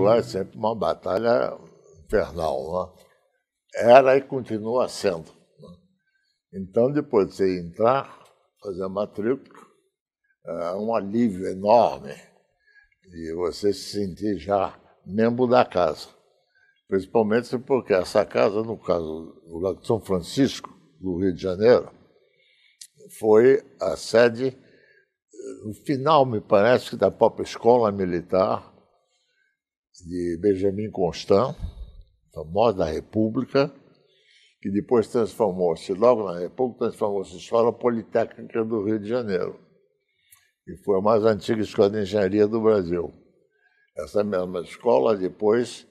vestibular é sempre uma batalha infernal. Né? Era e continua sendo. Né? Então, depois de você entrar, fazer a matrícula, é um alívio enorme e você se sentir já membro da casa. Principalmente porque essa casa, no caso do Lago São Francisco, do Rio de Janeiro, foi a sede, no final, me parece, da própria escola militar, de Benjamin Constant, famoso da República, que depois transformou-se, logo na República, transformou-se em Escola Politécnica do Rio de Janeiro, que foi a mais antiga escola de engenharia do Brasil. Essa mesma escola depois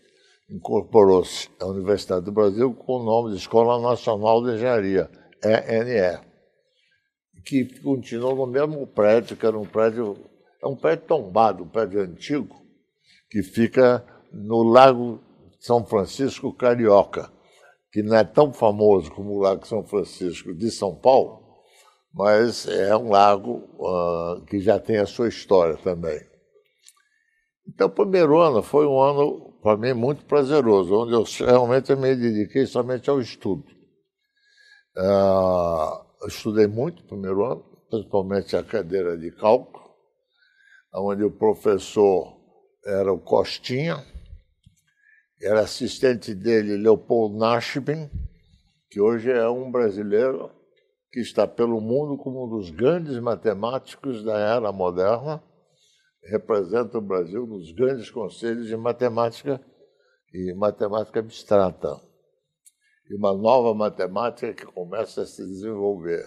incorporou-se à Universidade do Brasil com o nome de Escola Nacional de Engenharia, ENE, que continuou no mesmo prédio, que era um prédio, é um prédio tombado, um prédio antigo, que fica no Lago São Francisco Carioca, que não é tão famoso como o Lago São Francisco de São Paulo, mas é um lago uh, que já tem a sua história também. Então, o primeiro ano foi um ano, para mim, muito prazeroso, onde eu realmente me dediquei somente ao estudo. Uh, estudei muito no primeiro ano, principalmente a cadeira de cálculo, onde o professor era o Costinha, era assistente dele Leopold Nashbin, que hoje é um brasileiro que está pelo mundo como um dos grandes matemáticos da era moderna, representa o Brasil nos grandes conselhos de matemática e matemática abstrata, e uma nova matemática que começa a se desenvolver.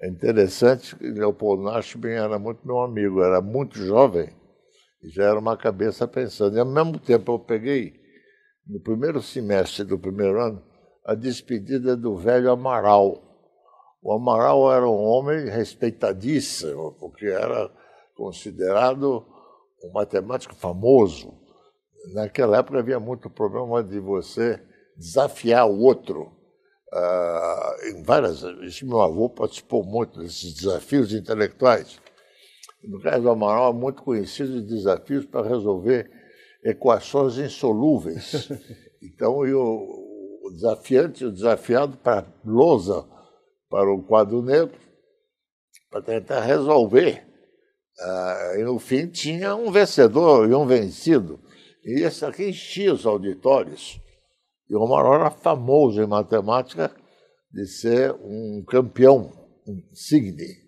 É interessante que Leopold Nashbin era muito meu amigo, era muito jovem já era uma cabeça pensando. E ao mesmo tempo eu peguei, no primeiro semestre do primeiro ano, a despedida do velho Amaral. O Amaral era um homem respeitadíssimo, porque era considerado um matemático famoso. Naquela época havia muito problema de você desafiar o outro. Ah, em várias, isso meu avô participou muito desses desafios intelectuais. No caso do Amaral, é muito conhecido de desafios para resolver equações insolúveis. Então, eu, o desafiante, o desafiado para lousa, para o quadro negro, para tentar resolver. Ah, e no fim tinha um vencedor e um vencido. E esse aqui enchia os auditórios. E o Amaral era famoso em matemática de ser um campeão, um signe.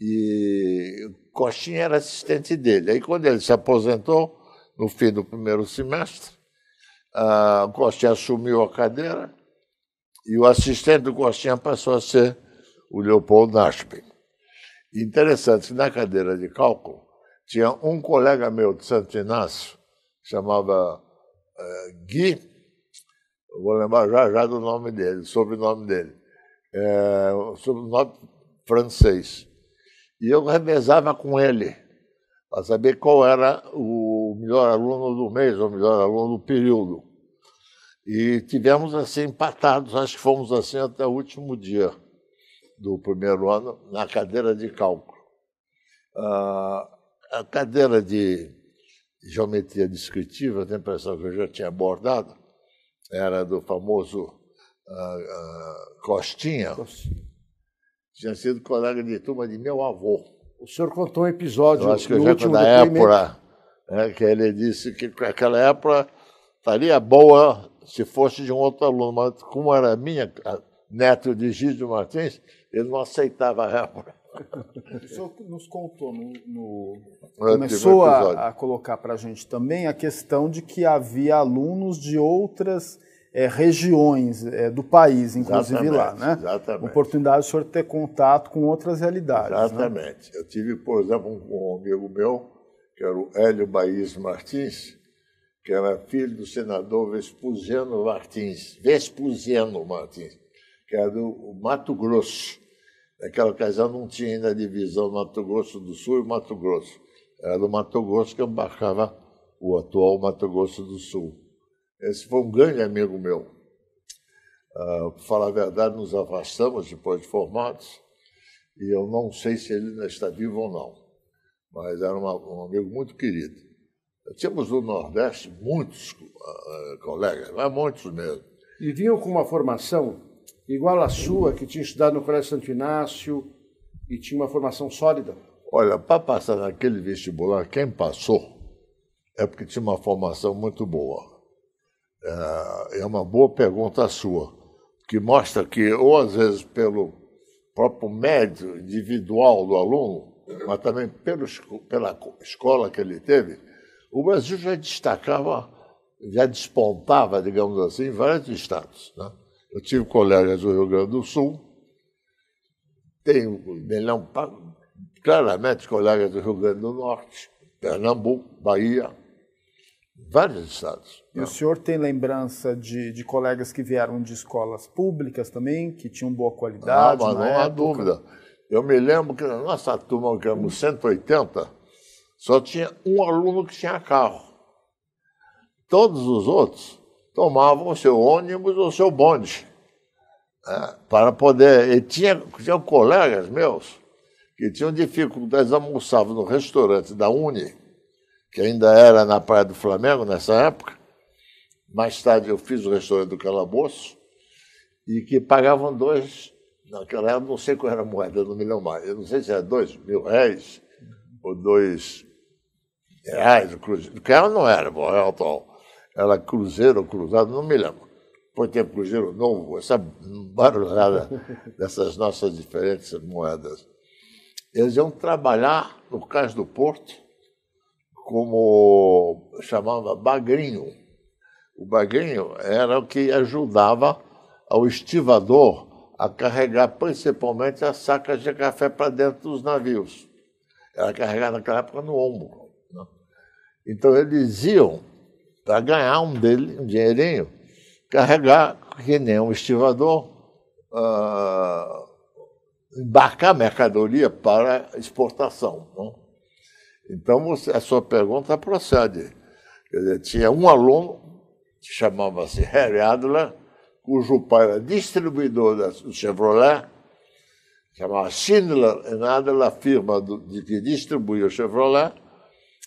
E Costinha era assistente dele. Aí, quando ele se aposentou, no fim do primeiro semestre, a Costinha assumiu a cadeira e o assistente do Costinha passou a ser o Leopoldo Naspin. Interessante que na cadeira de cálculo tinha um colega meu de Santo Inácio, chamava uh, Gui, vou lembrar já já do nome dele, sobrenome dele, é, sobrenome francês. E eu revezava com ele para saber qual era o melhor aluno do mês, ou melhor aluno do período. E tivemos assim empatados, acho que fomos assim até o último dia do primeiro ano, na cadeira de cálculo. Ah, a cadeira de geometria descritiva, tem tenho a impressão que eu já tinha abordado, era do famoso ah, ah, Costinha. Costinha tinha sido colega de turma de meu avô. O senhor contou um episódio. Eu acho que eu já da época, né, que ele disse que aquela época estaria boa se fosse de um outro aluno, mas como era minha, neto de Gídio Martins, ele não aceitava a época. O senhor nos contou no, no... começou a, a colocar para a gente também a questão de que havia alunos de outras é, regiões é, do país, inclusive exatamente, lá, né? Exatamente. Oportunidade de senhor ter contato com outras realidades. Né? Exatamente. Né? Eu tive, por exemplo, um, um amigo meu, que era o Hélio Baís Martins, que era filho do senador Vespuziano Martins, Vespuziano Martins, que era do Mato Grosso. Naquela ocasião não tinha ainda a divisão Mato Grosso do Sul e Mato Grosso. Era do Mato Grosso que embarcava o atual Mato Grosso do Sul. Esse foi um grande amigo meu. Uh, ah, para falar a verdade, nos afastamos depois de formados, e eu não sei se ele ainda está vivo ou não, mas era uma, um amigo muito querido. Tínhamos no Nordeste muitos uh, colegas, mas muitos mesmo. E vinham com uma formação igual à sua, que tinha estudado no Colégio Santo Inácio e tinha uma formação sólida? Olha, para passar naquele vestibular, quem passou é porque tinha uma formação muito boa. É, é uma boa pergunta sua, que mostra que, ou às vezes pelo próprio médio individual do aluno, mas também pelo, pela escola que ele teve, o Brasil já destacava, já despontava, digamos assim, em vários estados. Né? Eu tive colegas do Rio Grande do Sul, tenho é milhão, claramente colegas do Rio Grande do Norte, Pernambuco, Bahia, vários estados. E o senhor tem lembrança de, de, colegas que vieram de escolas públicas também, que tinham boa qualidade? Ah, mas não há dúvida. Eu me lembro que na nossa turma, que éramos 180, só tinha um aluno que tinha carro. Todos os outros tomavam o seu ônibus ou seu bonde. Né, para poder. E tinha, tinha colegas meus que tinham dificuldades, almoçavam no restaurante da Uni que ainda era na Praia do Flamengo nessa época. Mais tarde eu fiz o restaurante do Calabouço e que pagavam dois, naquela época não sei qual era a moeda, não me lembro mais, eu não sei se era dois mil réis ou dois reais, o cruzeiro, que ela não era, bom, era, era cruzeiro ou cruzado, não me lembro. Foi tempo cruzeiro novo, essa barulhada dessas nossas diferentes moedas. Eles iam trabalhar no cais do Porto como chamava bagrinho. O bagrinho era o que ajudava ao estivador a carregar principalmente as sacas de café para dentro dos navios. Era carregado naquela época no ombro. Né? Então eles iam, para ganhar um, dele, um dinheirinho, carregar, que nem um estivador, uh, embarcar mercadoria para exportação. Né? Então, você, a sua pergunta procede. Dizer, tinha um aluno, que chamava-se Harry Adler, cujo pai era distribuidor do Chevrolet, chamava Schindler Adler, a firma do, de que distribuía o Chevrolet,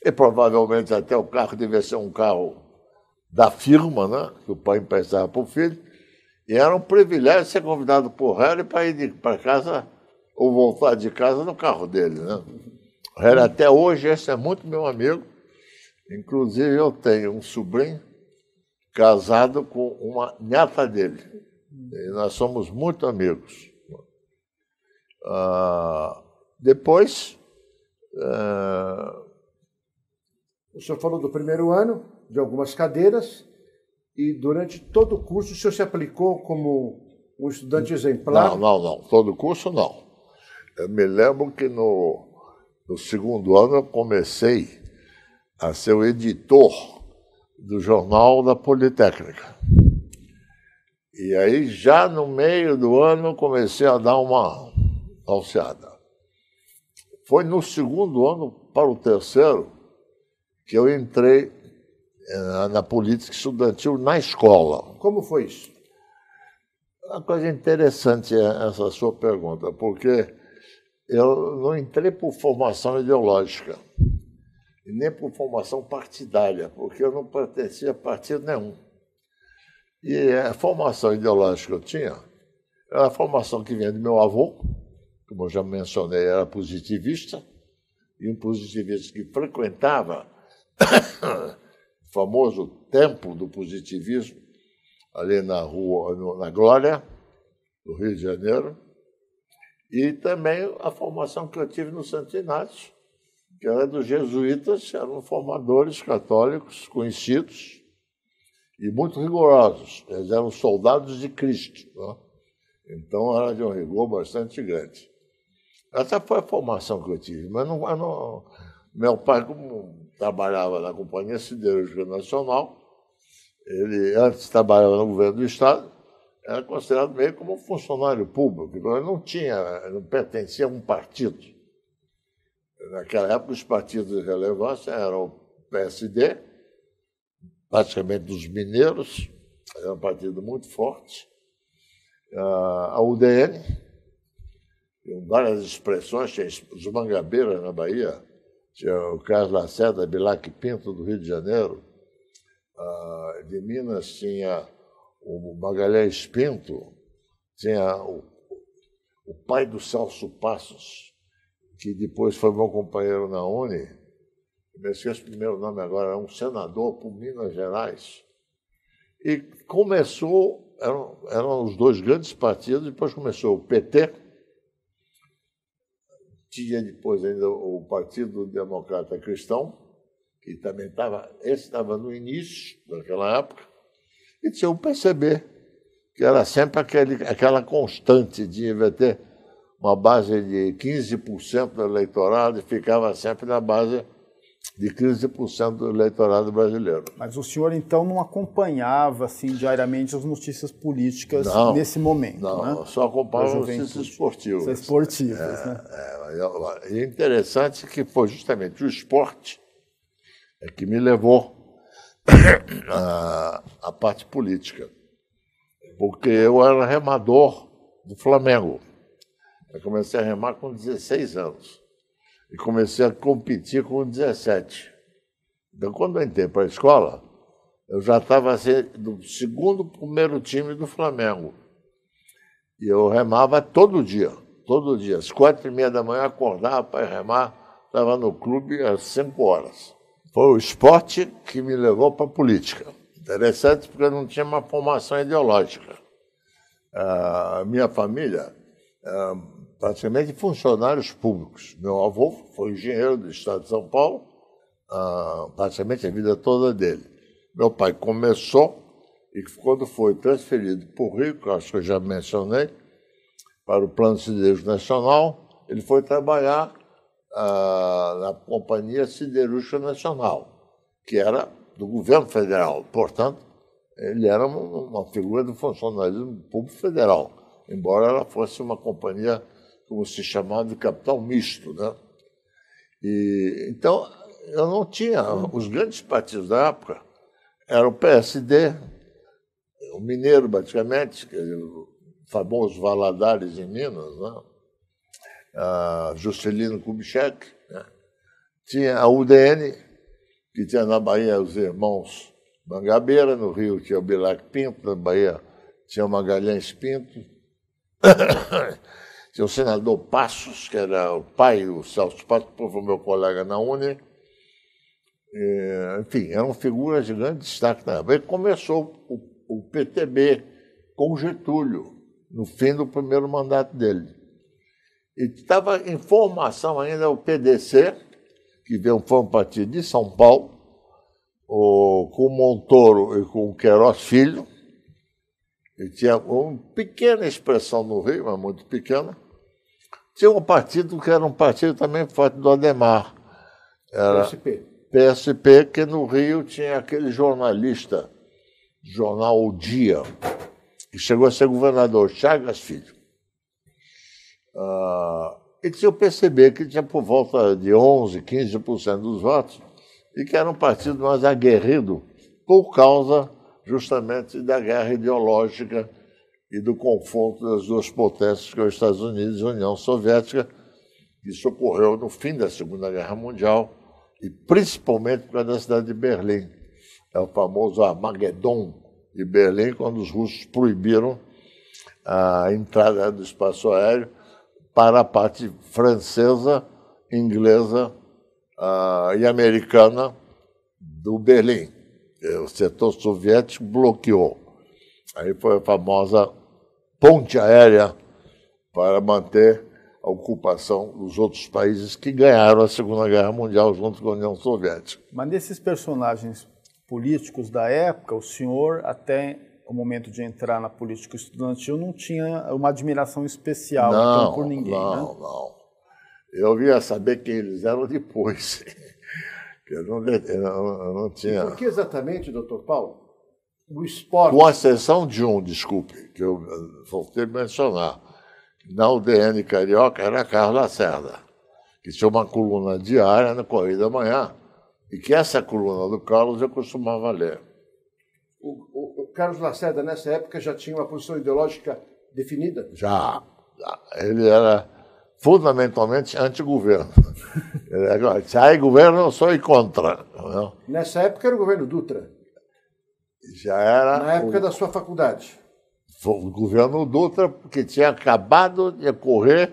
e provavelmente até o carro devia ser um carro da firma, né, que o pai emprestava para o filho, e era um privilégio ser convidado por Harry para ir para casa ou voltar de casa no carro dele. Né? Era até hoje, esse é muito meu amigo. Inclusive, eu tenho um sobrinho casado com uma neta dele. E nós somos muito amigos. Ah, depois. Ah... O senhor falou do primeiro ano, de algumas cadeiras, e durante todo o curso o senhor se aplicou como um estudante exemplar? Não, não, não. Todo o curso não. Eu me lembro que no no segundo ano, eu comecei a ser o editor do Jornal da Politécnica. E aí, já no meio do ano, comecei a dar uma alceada. Foi no segundo ano para o terceiro que eu entrei eh, na política estudantil na escola. Como foi isso? Uma coisa interessante é essa sua pergunta, porque eu não entrei por formação ideológica, nem por formação partidária, porque eu não pertencia a partido nenhum. E a formação ideológica que eu tinha era a formação que vinha do meu avô, como eu já mencionei, era positivista, e um positivista que frequentava o famoso templo do positivismo, ali na rua, na Glória, do Rio de Janeiro, e também a formação que eu tive no Santo Inácio, que era dos jesuítas, eram formadores católicos conhecidos e muito rigorosos. Eles eram soldados de Cristo. Né? Então era de um rigor bastante grande. Essa foi a formação que eu tive, mas não, não, meu pai, como trabalhava na Companhia Siderúrgica Nacional, ele antes trabalhava no governo do Estado, era considerado meio como um funcionário público, então ele não tinha, não pertencia a um partido. Naquela época, os partidos de relevância eram o PSD, praticamente dos mineiros, era um partido muito forte, ah, a UDN, com várias expressões, tinha os mangabeiras na Bahia, tinha o Carlos Lacerda, Bilac Pinto, do Rio de Janeiro, ah, de Minas tinha o Magalhães Pinto tinha o, o pai do Celso Passos, que depois foi meu companheiro na Uni, me esqueço o primeiro nome agora, era é um senador por Minas Gerais. E começou, eram, eram os dois grandes partidos, depois começou o PT, tinha depois ainda o Partido Democrata Cristão, que também estava, esse estava no início daquela época, e tinham que perceber que era é sempre aquele, aquela constante de inverter uma base de 15% do eleitorado e ficava sempre na base de 15% do eleitorado brasileiro. Mas o senhor, então, não acompanhava assim, diariamente as notícias políticas não, nesse momento, não, né? só acompanhava as notícias esportivas. As esportivas, é, né? É, é, interessante que foi justamente o esporte é que me levou a, a parte política, porque eu era remador do Flamengo. Eu comecei a remar com 16 anos e comecei a competir com 17. Então, quando eu entrei para a escola, eu já estava assim, do segundo primeiro time do Flamengo. E eu remava todo dia, todo dia. Às quatro e meia da manhã, acordava para remar, estava no clube às cinco horas. Foi o esporte que me levou para a política. Interessante porque eu não tinha uma formação ideológica. A minha família, é, praticamente funcionários públicos. Meu avô foi engenheiro do Estado de São Paulo, é, praticamente a vida toda dele. Meu pai começou e quando foi transferido para o Rio, que acho que eu já mencionei, para o Plano de Deus Nacional, ele foi trabalhar na Companhia Siderúrgica Nacional, que era do governo federal. Portanto, ele era uma, figura do funcionalismo público federal, embora ela fosse uma companhia, como se chamava, de capital misto. Né? E, então, eu não tinha. Os grandes partidos da época eram o PSD, o Mineiro, basicamente, é o famoso Valadares em Minas, né? a Juscelino Kubitschek, né? tinha a UDN, que tinha na Bahia os irmãos Mangabeira, no Rio tinha o Bilac Pinto, na Bahia tinha o Magalhães Pinto, tinha o senador Passos, que era o pai do Celso Passos, foi meu colega na Uni. E, enfim, eram figuras de grande destaque na época. começou o, o PTB com Getúlio, no fim do primeiro mandato dele. Estava em formação ainda o PDC, que veio foi um partido de São Paulo, o, com Montoro e com Queiroz Filho. E tinha uma pequena expressão no Rio, mas muito pequena. Tinha um partido que era um partido também forte do Ademar. Era PSP. PSP, que no Rio tinha aquele jornalista, jornal O Dia, que chegou a ser governador, Chagas Filho. Uh, e se eu perceber que tinha por volta de 11%, 15% dos votos, e que era um partido mais aguerrido por causa justamente da guerra ideológica e do confronto das duas potências, que é os Estados Unidos e a União Soviética. Isso ocorreu no fim da Segunda Guerra Mundial e principalmente para a cidade de Berlim. É o famoso Armagedon de Berlim, quando os russos proibiram a entrada do espaço aéreo para a parte francesa, inglesa uh, e americana do Berlim. O setor soviético bloqueou. Aí foi a famosa ponte aérea para manter a ocupação dos outros países que ganharam a Segunda Guerra Mundial junto com a União Soviética. Mas nesses personagens políticos da época, o senhor até o momento de entrar na política estudantil não tinha uma admiração especial então, não, então, por ninguém. Não, né? não. Eu via saber quem eles eram depois. eu, não, eu, não, não tinha. E por que exatamente, doutor Paulo? O esporte. Com exceção de um, desculpe, que eu voltei a mencionar. Na UDN Carioca era Carlos Lacerda, que tinha uma coluna diária na Corrida da Manhã, e que essa coluna do Carlos eu costumava ler. O, o, Carlos Lacerda, nessa época, já tinha uma posição ideológica definida? Já. Ele era fundamentalmente anti-governo. Sai governo, eu sou contra. Não? É? Nessa época era o governo Dutra. Já era. Na época o... da sua faculdade. O governo Dutra, que tinha acabado de ocorrer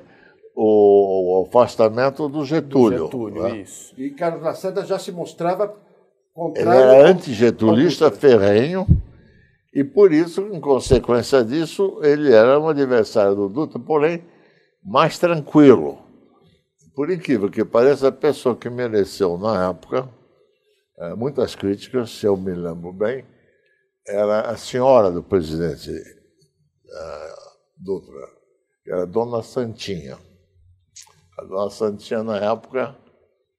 o afastamento do Getúlio. Do Getúlio, né? isso. E Carlos Lacerda já se mostrava contra. Ele era anti-getulista ferrenho e por isso, em consequência disso, ele era um adversário do Dutra, porém mais tranquilo. Por incrível que pareça, a pessoa que mereceu na época eh, muitas críticas, se eu me lembro bem, era a senhora do presidente eh, Dutra, que era a Dona Santinha. A Dona Santinha, na época,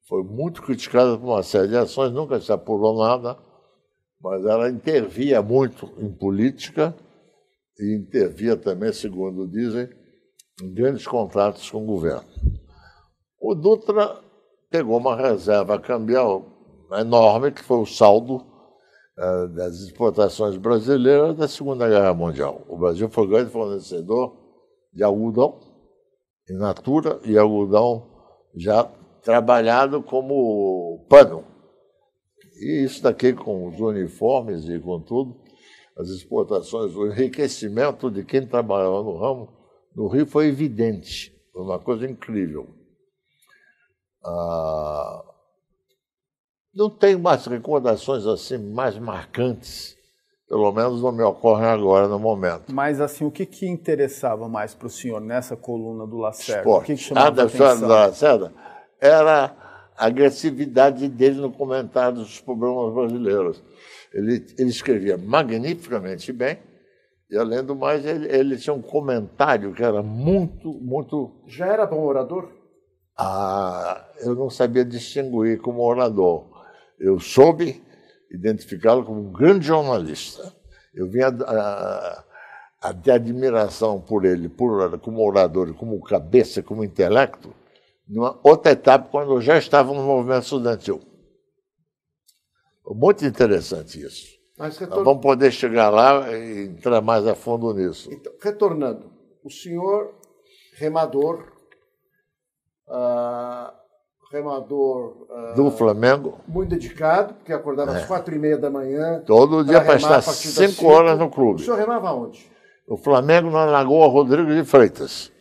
foi muito criticada por uma série de ações, nunca se apurou nada mas ela intervia muito em política e intervia também, segundo dizem, em grandes contratos com o governo. O Dutra pegou uma reserva cambial enorme, que foi o saldo eh, das exportações brasileiras da Segunda Guerra Mundial. O Brasil foi grande fornecedor de algodão, in natura, e algodão já trabalhado como pano e isso daqui com os uniformes e com tudo, as exportações, o enriquecimento de quem trabalhava no ramo no Rio foi evidente, foi uma coisa incrível. Ah, não tenho mais recordações assim mais marcantes, pelo menos não me ocorrem agora no momento. Mas assim, o que, que interessava mais para o senhor nessa coluna do Lacerda? Esporte. O que, que chamava ah, a da atenção? da Lacerda era agressividade dele no comentário dos problemas brasileiros. Ele, ele escrevia magnificamente bem, e além do mais, ele, ele, tinha um comentário que era muito, muito. Já era bom orador? Ah, eu não sabia distinguir como orador. Eu soube identificá-lo como um grande jornalista. Eu vinha a, ter admiração por ele, por, como orador, como cabeça, como intelecto, numa outra etapa, quando eu já estava no movimento estudantil. Muito interessante isso. Retor... Vamos poder chegar lá e entrar mais a fundo nisso. Então, retornando, o senhor remador, uh, remador uh, do Flamengo, muito dedicado, porque acordava é. às quatro e meia da manhã. Todo dia para estar cinco horas no clube. O senhor remava onde? O Flamengo na Lagoa Rodrigo de Freitas.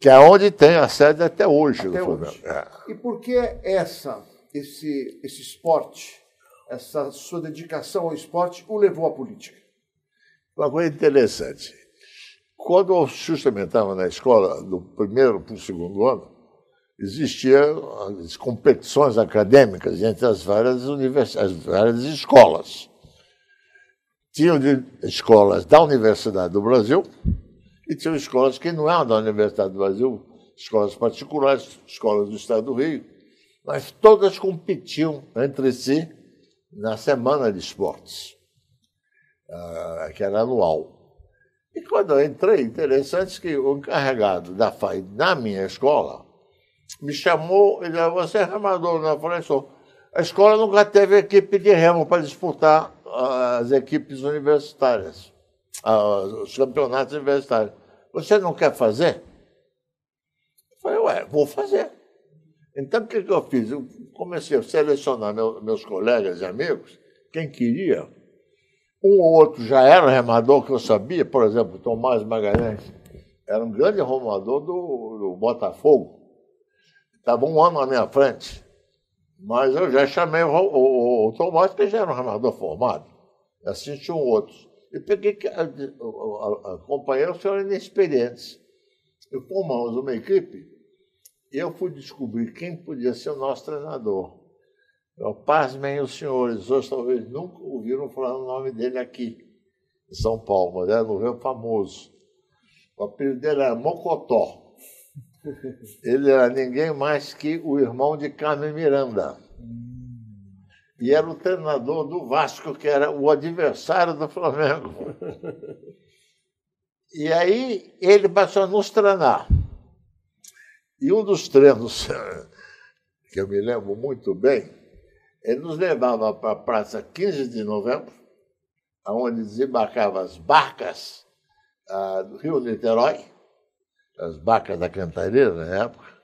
Que é onde tem a sede até hoje até do Flamengo. É. E por que essa, esse, esse esporte, essa sua dedicação ao esporte, o levou à política? Uma coisa interessante. Quando eu estava na escola, do primeiro para o segundo ano, existiam as competições acadêmicas entre as várias, univers... as várias escolas. Tinham de escolas da Universidade do Brasil, e tinham escolas que não eram é da Universidade do Brasil, escolas particulares, escolas do Estado do Rio, mas todas competiam entre si na semana de esportes, ah, que era anual. E quando eu entrei, interessante que o encarregado da FAI na minha escola me chamou e disse: Você é remador? Né? Eu falei: Sou. A escola nunca teve equipe de remo para disputar ah, as equipes universitárias os campeonatos universitários. Você não quer fazer? Eu falei, ué, vou fazer. Então, o que, que eu fiz? Eu comecei a selecionar meu, meus colegas e amigos, quem queria. Um ou outro já era remador que eu sabia, por exemplo, Tomás Magalhães era um grande remador do, do Botafogo. Estava um ano à minha frente. Mas eu já chamei o, o, o Tomás, que já era um remador formado. Assisti assim outro. outros. Eu peguei, acompanhei os senhores inexperientes. Eu formamos uma equipe e eu fui descobrir quem podia ser o nosso treinador. Eu, pasmem os senhores, hoje talvez nunca ouviram falar o nome dele aqui, em São Paulo, mas né? era no Rio Famoso. O apelido dele era Mocotó. Ele era ninguém mais que o irmão de Carmen Miranda e era o treinador do Vasco, que era o adversário do Flamengo. E aí ele passou a nos treinar. E um dos treinos, que eu me lembro muito bem, ele nos levava para a Praça 15 de Novembro, onde desembarcavam as barcas ah, do Rio Niterói, as barcas da Cantareira na época,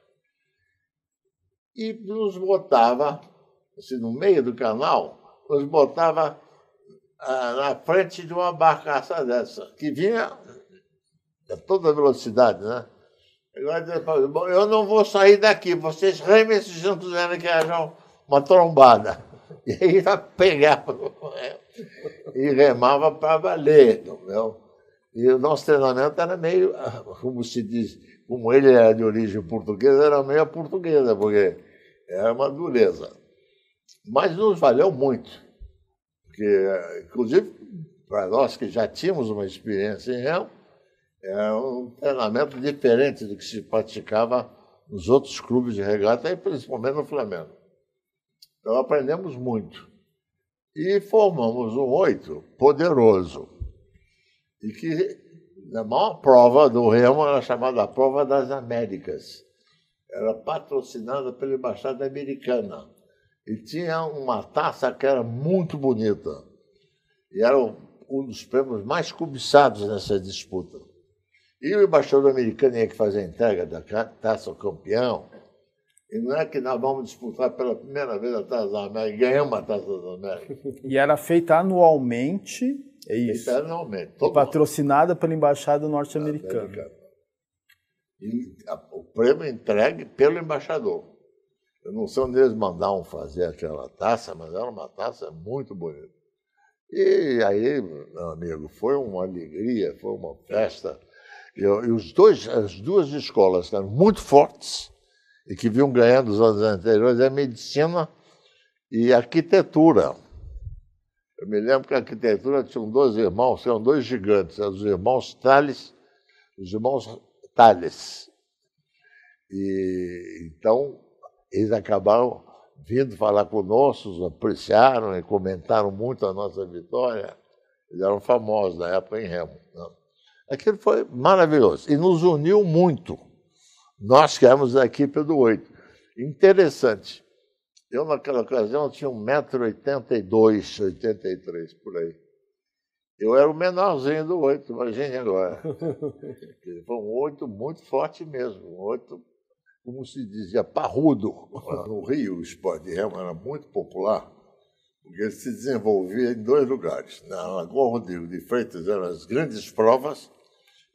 e nos botava assim, no meio do canal, nos botava ah, na frente de uma barcaça dessa, que vinha a toda velocidade, né? Agora, bom, eu não vou sair daqui, vocês remem esses juntos Zé que haja uma trombada. E aí já pegava e remava para valer, entendeu? E o nosso treinamento era meio, ah, como se diz, como ele era de origem portuguesa, era meio portuguesa, porque era uma dureza. Mas nos valeu muito, porque, inclusive, para nós que já tínhamos uma experiência em réu, era um treinamento diferente do que se praticava nos outros clubes de regata, e principalmente no Flamengo. Então aprendemos muito. E formamos um oito poderoso, e que na maior prova do Remo era chamada a Prova das Américas. Era patrocinada pela Embaixada Americana. E tinha uma taça que era muito bonita. E era um dos prêmios mais cobiçados nessa disputa. E o embaixador americano ia que fazer a entrega da taça ao campeão. E não é que nós vamos disputar pela primeira vez a Taça da América, ganhamos a Taça da América. E era feita anualmente, é isso? Feita anualmente. patrocinada pela Embaixada Norte-Americana. E o prêmio entregue pelo embaixador. Eu não sei onde eles mandavam fazer aquela taça, mas era uma taça muito bonita. E aí, meu amigo, foi uma alegria, foi uma festa. E, os dois, as duas escolas que eram muito fortes e que vinham ganhando os anos anteriores é medicina e arquitetura. Eu me lembro que a arquitetura tinha dois irmãos, eram dois gigantes, eram os irmãos Tales, os irmãos Tales. E então eles acabaram vindo falar conosco, apreciaram e comentaram muito a nossa vitória. Eles eram famosos na época em Remo. Né? Aquilo foi maravilhoso e nos uniu muito. Nós que éramos a equipe do oito, Interessante. Eu, naquela ocasião, tinha 1,82m, 83 por aí. Eu era o menorzinho do oito, imagine agora. Foi um oito muito forte mesmo, um oito como se dizia, parrudo. No Rio, o esporte de remo era muito popular, porque ele se desenvolvia em dois lugares. Na Lagoa Rodrigo de Freitas eram as grandes provas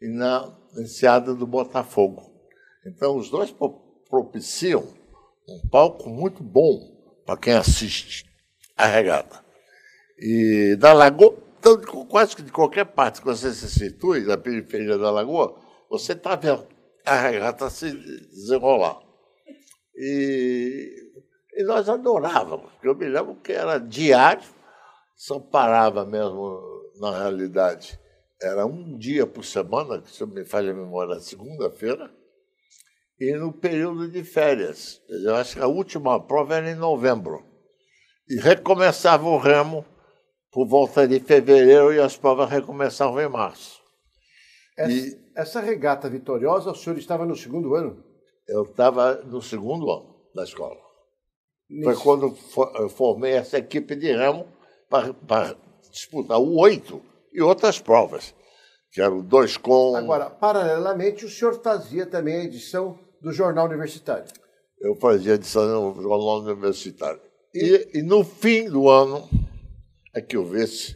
e na Enseada do Botafogo. Então, os dois propiciam um palco muito bom para quem assiste a regata. E da Lagoa, então, quase que de qualquer parte que você se situe, da periferia da Lagoa, você está vendo a regata ah, tá se desenrolar. E, e nós adorávamos, porque eu me lembro que era diário, só parava mesmo, na realidade, era um dia por semana, se eu me falha a memória, segunda-feira, e no período de férias. Eu acho que a última prova era em novembro. E recomeçava o remo por volta de fevereiro e as provas recomeçavam em março. E, essa regata vitoriosa, o senhor estava no segundo ano? Eu estava no segundo ano da escola. Foi quando eu eh, formei essa equipe de ramo para disputar o oito e outras provas, que eram dois com. Agora, paralelamente, o senhor fazia também a edição do Jornal Universitário. Eu fazia edição do Jornal Universitário. E, e no fim do ano, é que eu vi esse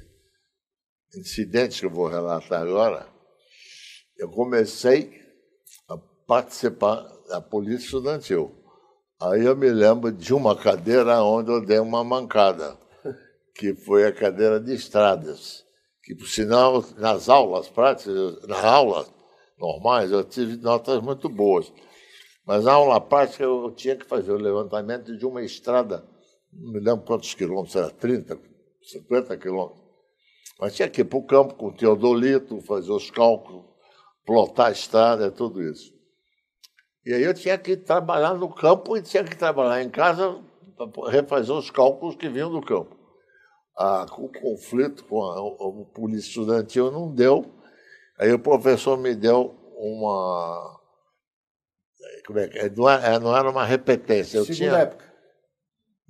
incidente que eu vou relatar agora, eu comecei a participar da política estudantil. Aí eu me lembro de uma cadeira onde eu dei uma mancada, que foi a cadeira de estradas, que por sinal nas aulas práticas, nas aulas normais eu tive notas muito boas, mas na aula prática eu tinha que fazer o levantamento de uma estrada, não me lembro quantos quilômetros, era 30, 50 quilômetros, mas tinha que ir para o campo com o Teodolito, fazer os cálculos plotar a estrada, é tudo isso. E aí eu tinha que trabalhar no campo e tinha que trabalhar em casa para refazer os cálculos que vinham do campo. Ah, o conflito com a, o, o polícia estudantil não deu. Aí o professor me deu uma. Como é que é? Não é, era, uma repetência. Eu segunda tinha, época.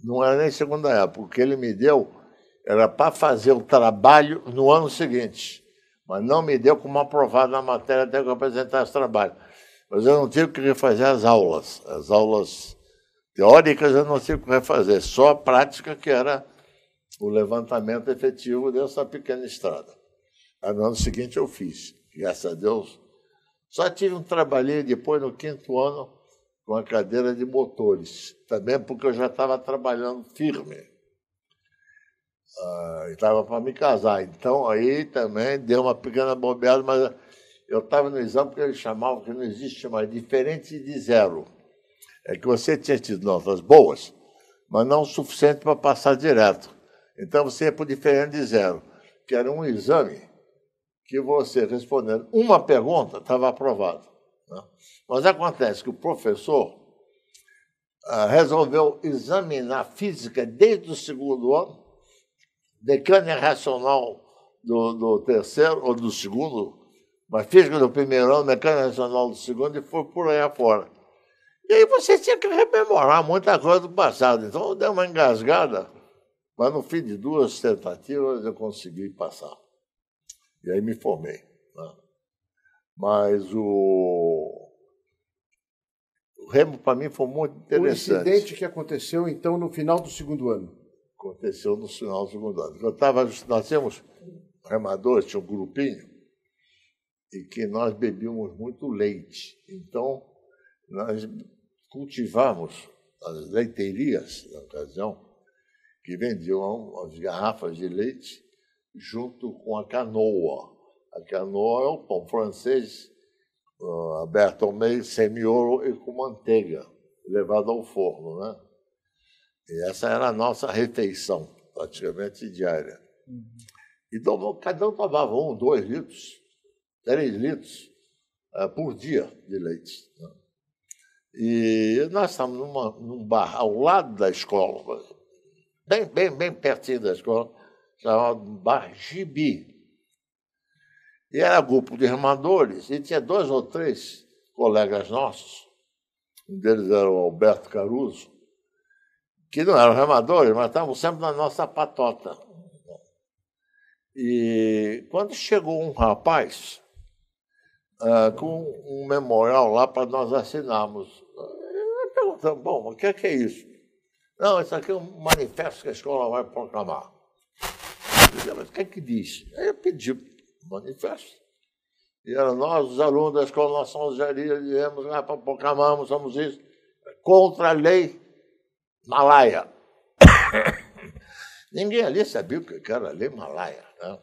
Não era nem segunda época. O que ele me deu era para fazer o trabalho no ano seguinte mas não me deu como aprovado na matéria até que eu apresentar trabalho. Mas eu não tive que refazer as aulas. As aulas teóricas eu não tive que refazer, só a prática que era o levantamento efetivo dessa pequena estrada. Aí, no ano seguinte eu fiz, graças a Deus. Só tive um trabalhinho depois, no quinto ano, com a cadeira de motores, também porque eu já estava trabalhando firme. Ah, estava para me casar. Então aí também deu uma pequena bobeada, mas eu estava no exame porque eles chamavam, que não existe mais, diferente de zero. É que você tinha tido notas boas, mas não o suficiente para passar direto. Então você ia para o diferente de zero, que era um exame que você respondendo uma pergunta estava aprovado. Né? Mas acontece que o professor ah, resolveu examinar física desde o segundo ano decânia racional do, do, terceiro ou do segundo, mas física do primeiro ano, mecânica racional do segundo e foi por aí afora. E aí você tinha que rememorar muita coisa do passado. Então eu dei uma engasgada, mas no fim de duas tentativas eu consegui passar. E aí me formei. Né? Mas o. O Remo, para mim, foi muito interessante. O incidente que aconteceu, então, no final do segundo ano? Aconteceu no final do segundo ano. Eu tava, nós temos remadores, tinha um grupinho, e que nós bebíamos muito leite. Então, nós cultivávamos as leiterias, na ocasião, que vendiam as garrafas de leite junto com a canoa. A canoa é o pão francês uh, aberto ao meio, semi-ouro e com manteiga, levado ao forno, né? E essa era a nossa refeição, praticamente diária. Uhum. E tomou, cada um tomava um, dois litros, três litros eh, por dia de leite. Né? E nós estávamos numa, num bar ao lado da escola, bem, bem, bem pertinho da escola, chamado Bar Gibi. E era grupo de remadores, e tinha dois ou três colegas nossos, um deles era o Alberto Caruso, que não eram remadores, mas estavam sempre na nossa patota. E quando chegou um rapaz uh, com um memorial lá para nós assinarmos, eu perguntamos, bom, o que é, que é isso? Não, isso aqui é um manifesto que a escola vai proclamar. Disse, ah, mas o que é que diz? Aí eu pedi manifesto. E era nós, os alunos da Escola Nacional de Engenharia, dizemos, ah, proclamamos, somos isso, contra a lei Malaya. Ninguém ali sabia o que era lei Malaya. Né?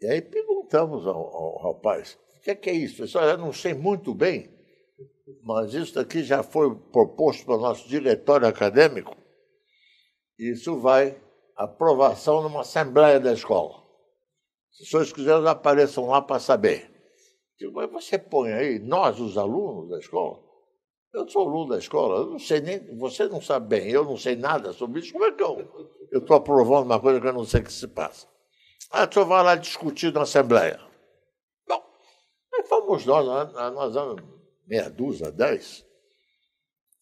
E aí perguntamos ao, ao rapaz, o que é, que é isso? Ele eu não sei muito bem, mas isso aqui já foi proposto para o nosso diretório acadêmico. Isso vai aprovação numa assembleia da escola. Se os senhores quiserem, apareçam lá para saber. Digo, mas você põe aí, nós, os alunos da escola, eu sou aluno da escola, eu não sei nem, você não sabe bem, eu não sei nada sobre isso, como é que eu estou aprovando uma coisa que eu não sei o que se passa? Ah, senhor vai lá discutir na Assembleia. Bom, aí fomos nós, né, nós anos meia dúzia, dez.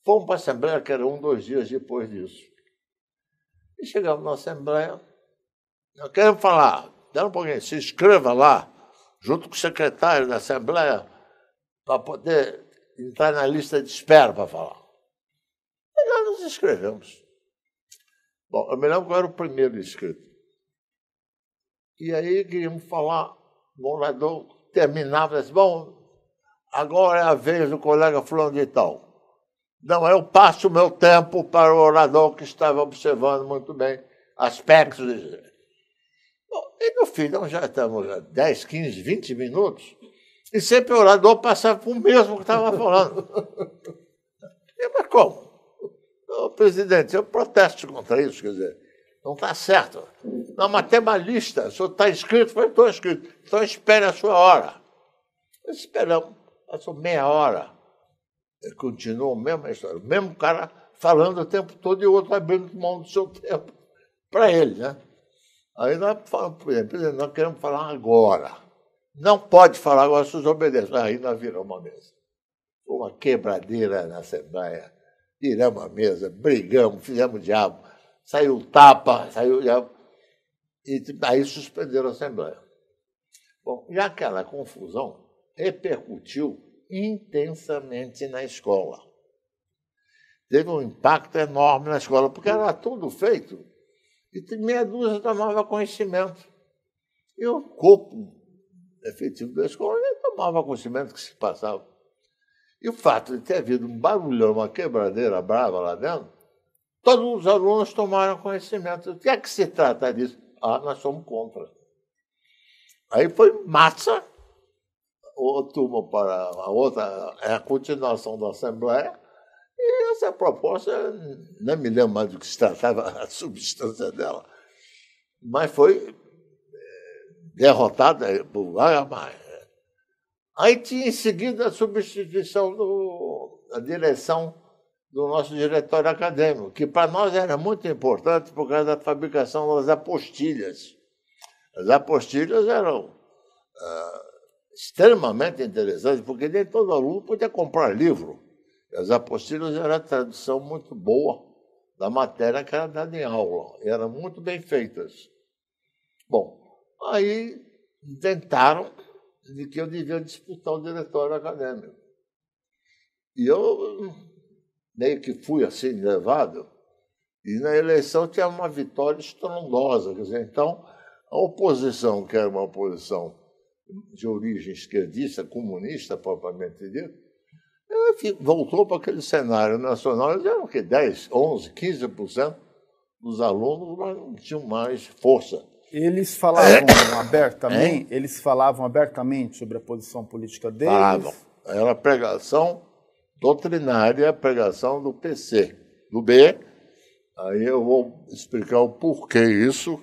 Fomos para a Assembleia, que era um, dois dias depois disso. E chegamos na Assembleia, eu quero falar, dá um pouquinho, se inscreva lá, junto com o secretário da Assembleia, para poder entrar na lista de espera para falar. E nós nos inscrevemos. Bom, eu me lembro que eu era o primeiro inscrito. E aí queríamos falar, né, o orador terminava disse, bom, agora é a vez do colega fulano de tal. Não, eu passo o meu tempo para o orador que estava observando muito bem aspectos. Bom, e no fim, nós já estamos há 10, 15, 20 minutos e sempre o orador passava para o mesmo que estava falando. E, mas como? presidente, eu protesto contra isso, quer dizer, não está certo. Não, mas tem uma lista, o senhor está inscrito? foi estou escrito. Então espere a sua hora. Esperamos, passou meia hora. Continuou a mesma história, o mesmo cara falando o tempo todo e o outro abrindo mão do seu tempo para ele, né? Aí nós falamos, por exemplo, nós queremos falar agora. Não pode falar, agora vocês obedecem. Aí nós viramos uma mesa. Uma quebradeira na Assembleia. Viramos a mesa, brigamos, fizemos diabo. Saiu tapa, saiu diabo. E aí suspenderam a Assembleia. Bom, e aquela confusão repercutiu intensamente na escola. Teve um impacto enorme na escola, porque era tudo feito e meia dúzia tomava conhecimento. E o corpo efetivo da escola ele tomava conhecimento do que se passava. E o fato de ter havido um barulhão, uma quebradeira brava lá dentro, todos os alunos tomaram conhecimento. O que é que se trata disso? Ah, nós somos contra. Aí foi massa outra turma para a outra, é a continuação da Assembleia, e essa proposta, não me lembro mais do que se tratava, a substância dela, mas foi derrotada é, por é mas Aí tinha em seguida a substituição da direção do nosso diretório acadêmico, que para nós era muito importante por causa da fabricação das apostilhas. As apostilhas eram ah, extremamente interessantes, porque nem todo aluno podia comprar livro. As apostilhas eram a tradução muito boa da matéria que era dada em aula, eram muito bem feitas. Bom, Aí tentaram de que eu devia disputar o diretório acadêmico. E eu meio que fui assim levado, e na eleição tinha uma vitória estrondosa. Quer dizer, então, a oposição, que era uma oposição de origem esquerdista, comunista, propriamente dita, voltou para aquele cenário nacional, eles eram que 10, 11, 15% dos alunos, mas não tinham mais força. Eles falavam é? abertamente, hein? É? eles falavam abertamente sobre a posição política deles. Falavam. Era pregação doutrinária, pregação do PC, do B. Aí eu vou explicar o porquê isso,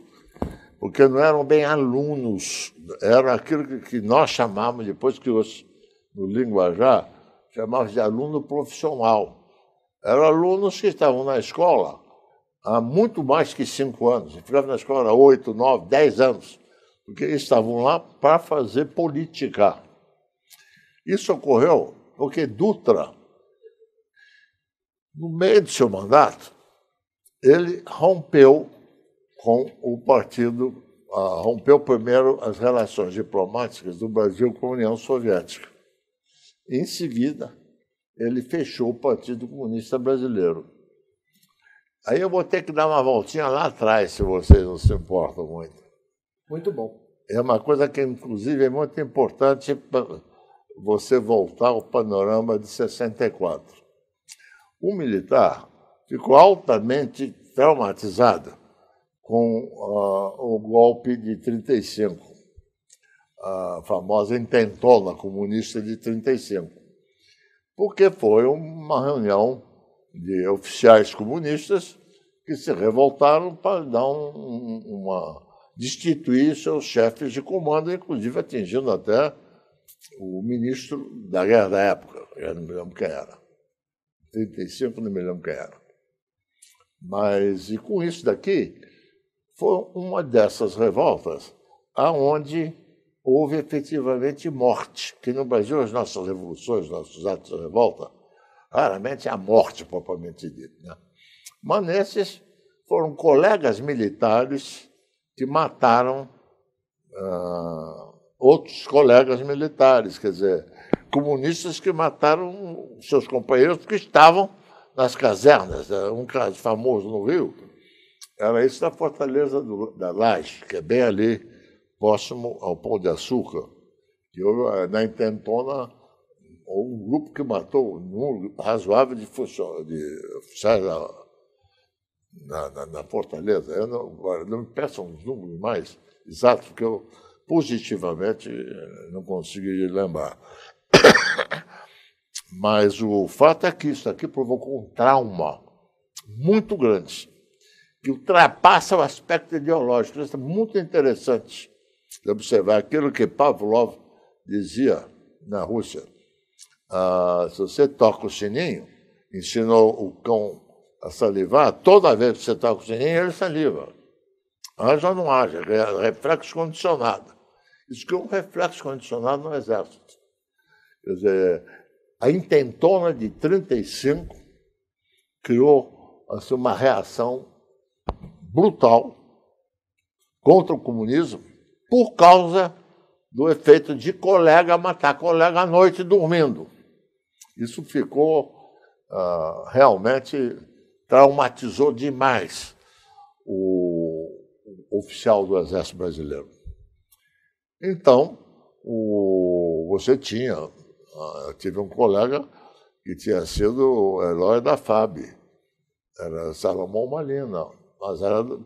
porque não eram bem alunos, era aquilo que nós chamávamos depois que os, no linguajar chamávamos de aluno profissional. Eram alunos que estavam na escola há muito mais que cinco anos. Eu ficava na escola há oito, nove, dez anos, porque eles estavam lá para fazer política. Isso ocorreu porque Dutra, no meio do seu mandato, ele rompeu com o partido, ah, rompeu primeiro as relações diplomáticas do Brasil com a União Soviética. Em seguida, ele fechou o Partido Comunista Brasileiro. Aí eu vou ter que dar uma voltinha lá atrás, se vocês não se importam muito. Muito bom. É uma coisa que, inclusive, é muito importante para você voltar ao panorama de 64. O militar ficou altamente traumatizado com uh, o golpe de 35, a famosa intentona comunista de 35, porque foi uma reunião de oficiais comunistas que se revoltaram para dar um, uma destituir seus chefes de comando, inclusive atingindo até o ministro da guerra da época, eu não me lembro quem era. 35, não me lembro quem era. Mas, e com isso daqui, foi uma dessas revoltas aonde houve efetivamente morte, que no Brasil as nossas revoluções, nossos atos de revolta, raramente a morte propriamente dita. Né? Mas nesses foram colegas militares que mataram ah, outros colegas militares, quer dizer, comunistas que mataram seus companheiros que estavam nas casernas. Né? Um caso famoso no Rio era isso da Fortaleza do, da Laje, que é bem ali, próximo ao Pão de Açúcar, que eh, na intentona ou um grupo que matou um número razoável de oficiais na, na, na, Fortaleza. Eu não, agora, não me peçam os números mais exatos, porque eu positivamente eh, não consigo lembrar. Mas o fato é que isso aqui provocou um trauma muito grande, que ultrapassa o aspecto ideológico. Isso é muito interessante de observar aquilo que Pavlov dizia na Rússia. Ah, se você toca o sininho, ensinou o cão a salivar, toda vez que você toca o sininho, ele saliva. Haja ou não haja, é reflexo condicionado. Isso que é um reflexo condicionado no exército. Quer dizer, a intentona de 35 criou assim, uma reação brutal contra o comunismo por causa do efeito de colega matar colega à noite dormindo. Isso ficou uh, realmente traumatizou demais o, oficial do Exército Brasileiro. Então, o, você tinha, ah, eu tive um colega que tinha sido o herói da FAB, era Salomão Malina, mas era do,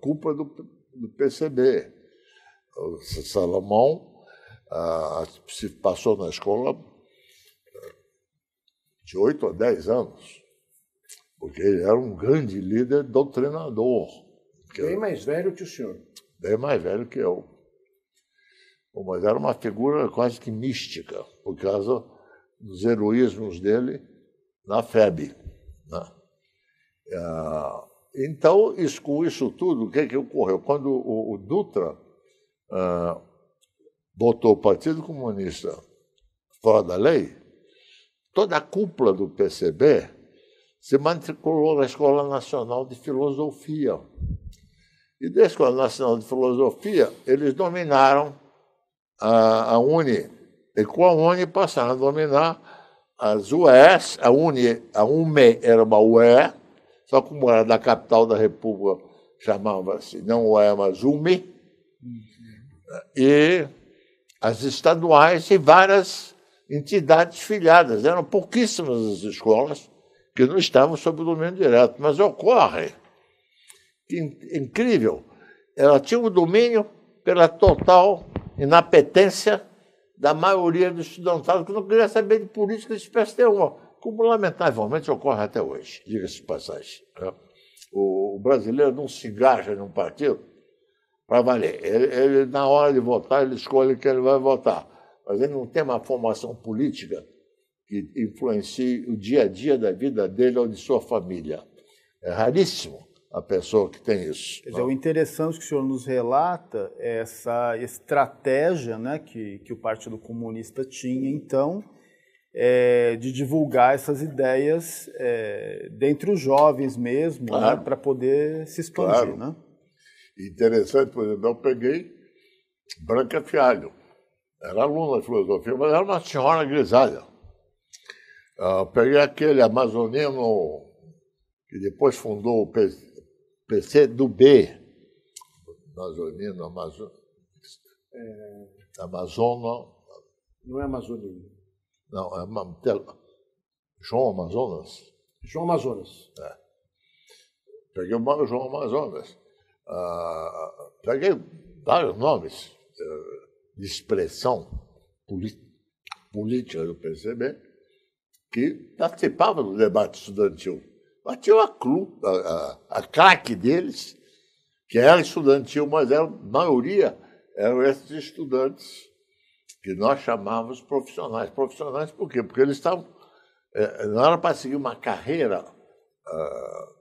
culpa do, do PCB. O Salomão ah, se passou na escola de 8 a 10 anos, porque ele era um grande líder doutrinador. Bem é mais velho que o senhor. Bem mais velho que eu. Mas era uma figura quase que mística, por causa dos heroísmos dele na FEB. Né? Ah, então, isso, com isso tudo, o que, é que ocorreu? Quando o, o Dutra ah, botou o Partido Comunista fora da lei, toda a cúpula do PCB se matriculou na Escola Nacional de Filosofia. E da Escola Nacional de Filosofia, eles dominaram a, a Uni. E com a Uni passaram a dominar as UES, a Uni, a UME era uma UE, só como era da capital da República, chamava-se não UE, é mas UME, uhum. e as estaduais e várias entidades filiadas. Eram pouquíssimas as escolas que não estavam sob o domínio direto. Mas ocorre, que, incrível, ela tinha o domínio pela total inapetência da maioria do estudantado, que não queria saber de política de espécie nenhuma, como lamentavelmente ocorre até hoje, diga-se de passagem. Né? O brasileiro não se engaja num partido para valer. Ele, ele, na hora de votar, ele escolhe quem ele vai votar às vezes não tem uma formação política que influencie o dia a dia da vida dele ou de sua família. É raríssimo a pessoa que tem isso. Quer dizer, o interessante que o senhor nos relata é essa estratégia né, que, que o Partido Comunista tinha, então, é, de divulgar essas ideias é, dentre os jovens mesmo, né, claro. né, para poder se expandir. Claro. Né? Interessante, por exemplo, eu peguei Branca Fialho, era aluna de filosofia, mas era uma senhora grisalha. Ah, peguei aquele amazonino que depois fundou o PC do B, amazonino, Amazon... é... Amazona. Não é amazonino. Não, é uma... João Amazonas. João Amazonas. É. Peguei o João Amazonas. Ah, peguei vários nomes. Eh, de expressão política do PCB que participava do debate estudantil. Batiam a, clu, a, a, a claque deles, que era estudantil, mas era, a maioria eram esses estudantes que nós chamávamos profissionais. Profissionais por quê? Porque eles estavam. Eh, Não era para seguir uma carreira uh,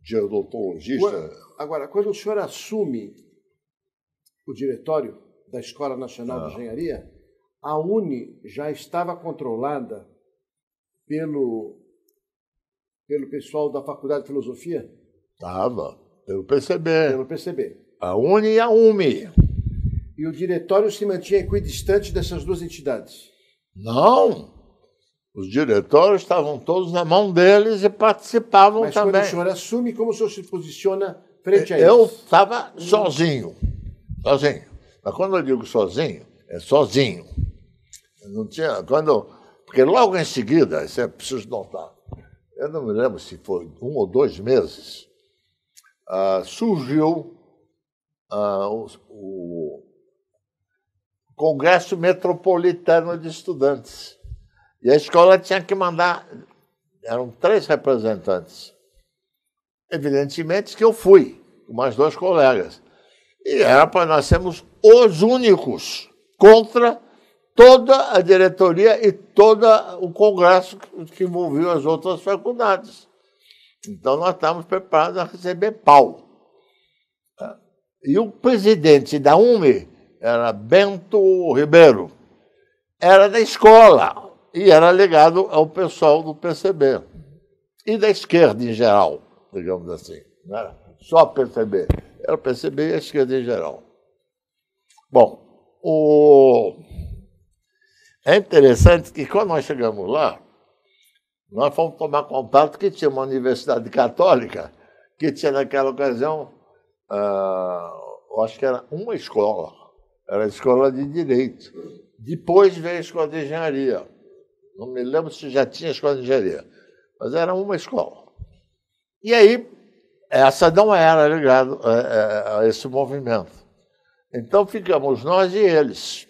de odontologista. Agora, quando o senhor assume o diretório da Escola Nacional ah. de Engenharia, a UNI já estava controlada pelo, pelo pessoal da Faculdade de Filosofia? Estava, pelo PCB. Pelo PCB. A UNI e a UME. E o diretório se mantinha equidistante dessas duas entidades? Não! Os diretórios estavam todos na mão deles e participavam Mas também. Mas quando o senhor assume, como o senhor se posiciona frente a isso? Eu estava sozinho. Sozinho. Mas quando eu digo sozinho, é sozinho. Não tinha. Quando, porque logo em seguida, isso é preciso notar, eu não me lembro se foi um ou dois meses, ah, surgiu ah, o, o Congresso Metropolitano de Estudantes. E a escola tinha que mandar, eram três representantes. Evidentemente que eu fui, com mais dois colegas. E era para nós sermos os únicos contra toda a diretoria e todo o Congresso que envolveu as outras faculdades. Então, nós estávamos preparados a receber pau. E o presidente da UME era Bento Ribeiro. Era da escola e era ligado ao pessoal do PCB e da esquerda em geral, digamos assim. Não né? era só PCB era o PCB e a esquerda em geral. Bom, o... é interessante que quando nós chegamos lá, nós fomos tomar contato que tinha uma universidade católica que tinha naquela ocasião, uh, acho que era uma escola, era a escola de direito. Depois veio a escola de engenharia. Não me lembro se já tinha escola de engenharia, mas era uma escola. E aí essa não era ligada a, é, é, a esse movimento. Então ficamos nós e eles.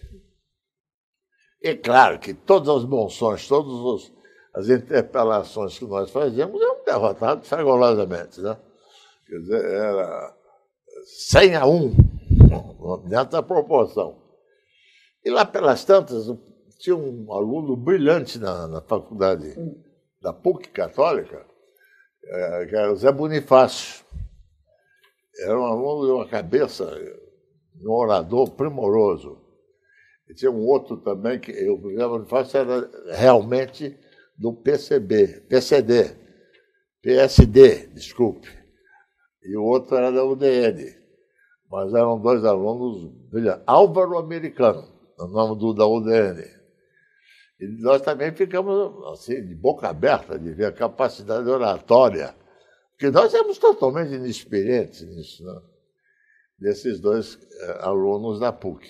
É claro que todas as monções, todas as interpelações que nós fazíamos eram derrotados fragolosamente. Né? Quer dizer, era 100 a 1, nessa proporção. E lá pelas tantas, tinha um aluno brilhante na, na faculdade da PUC Católica, que era o Zé Bonifácio. Era um aluno de uma cabeça, um orador primoroso. E tinha um outro também, que o Zé Bonifácio era realmente do PCB, PCD, PSD, desculpe. E o outro era da UDN. Mas eram dois alunos brilhantes. Álvaro Americano, o nome do da UDN e nós também ficamos assim, de boca aberta de ver a capacidade oratória, porque nós éramos totalmente inexperientes nisso, né? desses dois eh, alunos da PUC.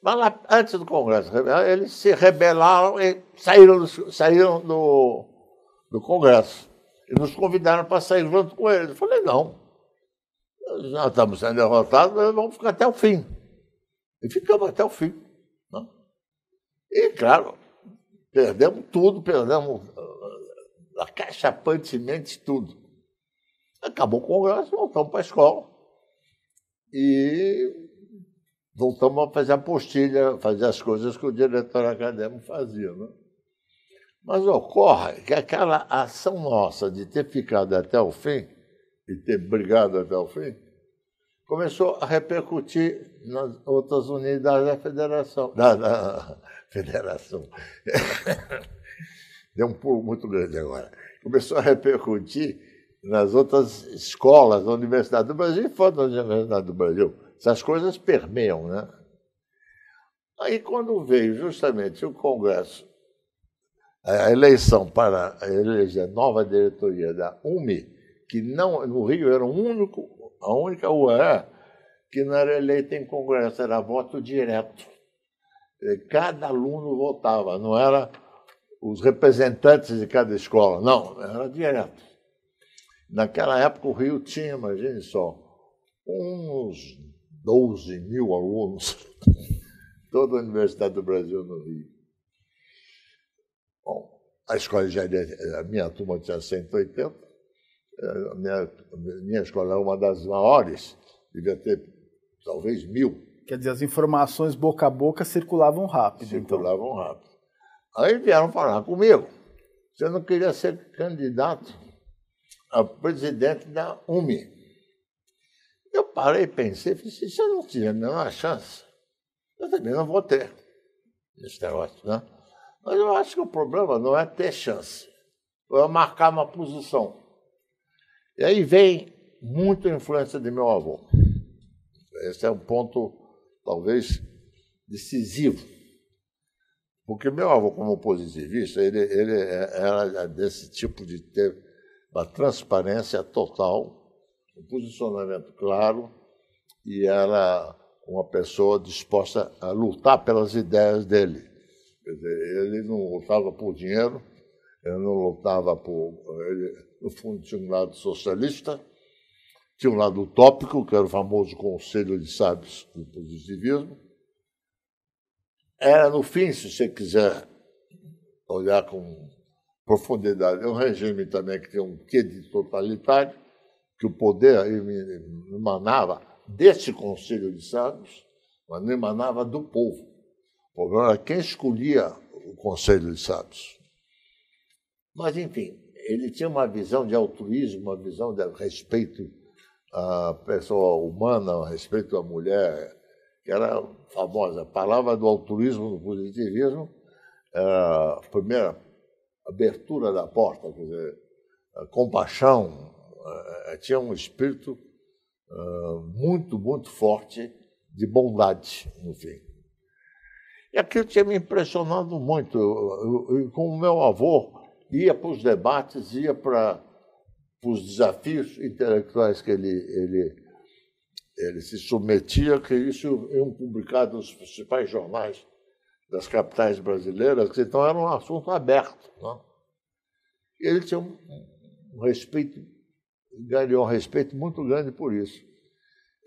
Mas lá, antes do Congresso, eles se rebelaram e saíram do, saíram do, do Congresso. E nos convidaram para sair junto com eles. Eu falei, não, nós estamos sendo derrotados, mas vamos ficar até o fim. E ficamos até o fim. Né? E, claro, Perdemos tudo, perdemos acachapantemente ah, tudo. Acabou o congresso, voltamos para a escola. E voltamos a fazer a apostilha, fazer as coisas que o diretor acadêmico fazia. Né? Mas ocorre que aquela ação nossa de ter ficado até o fim e ter brigado até o fim começou a repercutir nas outras unidades da federação. Da, da federação. Deu um pulo muito grande agora. Começou a repercutir nas outras escolas da Universidade do Brasil e fora da Universidade do Brasil. Essas coisas permeiam, né? Aí, quando veio justamente o Congresso, a eleição para eleger nova diretoria da UME, que não, no Rio era o único a única UE que não era eleita em Congresso, era voto direto. Cada aluno votava, não era os representantes de cada escola, não, era direto. Naquela época o Rio tinha, imagine só, uns 12 mil alunos, toda a Universidade do Brasil no Rio. Bom, a escola de engenharia, a minha turma tinha 180, a minha, minha escola era é uma das maiores, devia ter talvez mil. Quer dizer, as informações boca a boca circulavam rápido. Então. Circulavam então. rápido. Aí vieram falar comigo. Você não queria ser candidato a presidente da UME. Eu parei, pensei, falei assim, se eu não tiver nenhuma chance, eu também não vou ter. Isso é ótimo, né? Mas eu acho que o problema não é ter chance, é marcar uma posição. E aí vem muita influência de meu avô. Esse é um ponto, talvez, decisivo. Porque meu avô, como positivista, ele, ele é, era desse tipo de ter uma transparência total, um posicionamento claro, e era uma pessoa disposta a lutar pelas ideias dele. Quer dizer, ele não lutava por dinheiro, eu não lutava por. Eh, no fundo, tinha um lado socialista, tinha um lado utópico, que era o famoso Conselho de Sábios do Positivismo. Era, no fim, se você quiser olhar com profundidade, é um regime também que tinha um quê de totalitário, que o poder emanava desse Conselho de Sábios, mas não emanava do povo. O problema era quem escolhia o Conselho de Sábios. Mas, enfim, ele tinha uma visão de altruísmo, uma visão de respeito à pessoa humana, respeito à mulher, que era famosa. A palavra do altruísmo, do positivismo, é a primeira abertura da porta, quer dizer, compaixão. É, é, tinha um espírito muito, muito forte de bondade, no fim. E aquilo tinha me impressionado muito. Eu, eu, eu, com o meu avô, ia para os debates, ia para os desafios intelectuais que ele, ele, ele se submetia, que isso iam publicado nos principais jornais das capitais brasileiras, que então era um assunto aberto. não? Né? Ele tinha um, um respeito, ganhou um respeito muito grande por isso.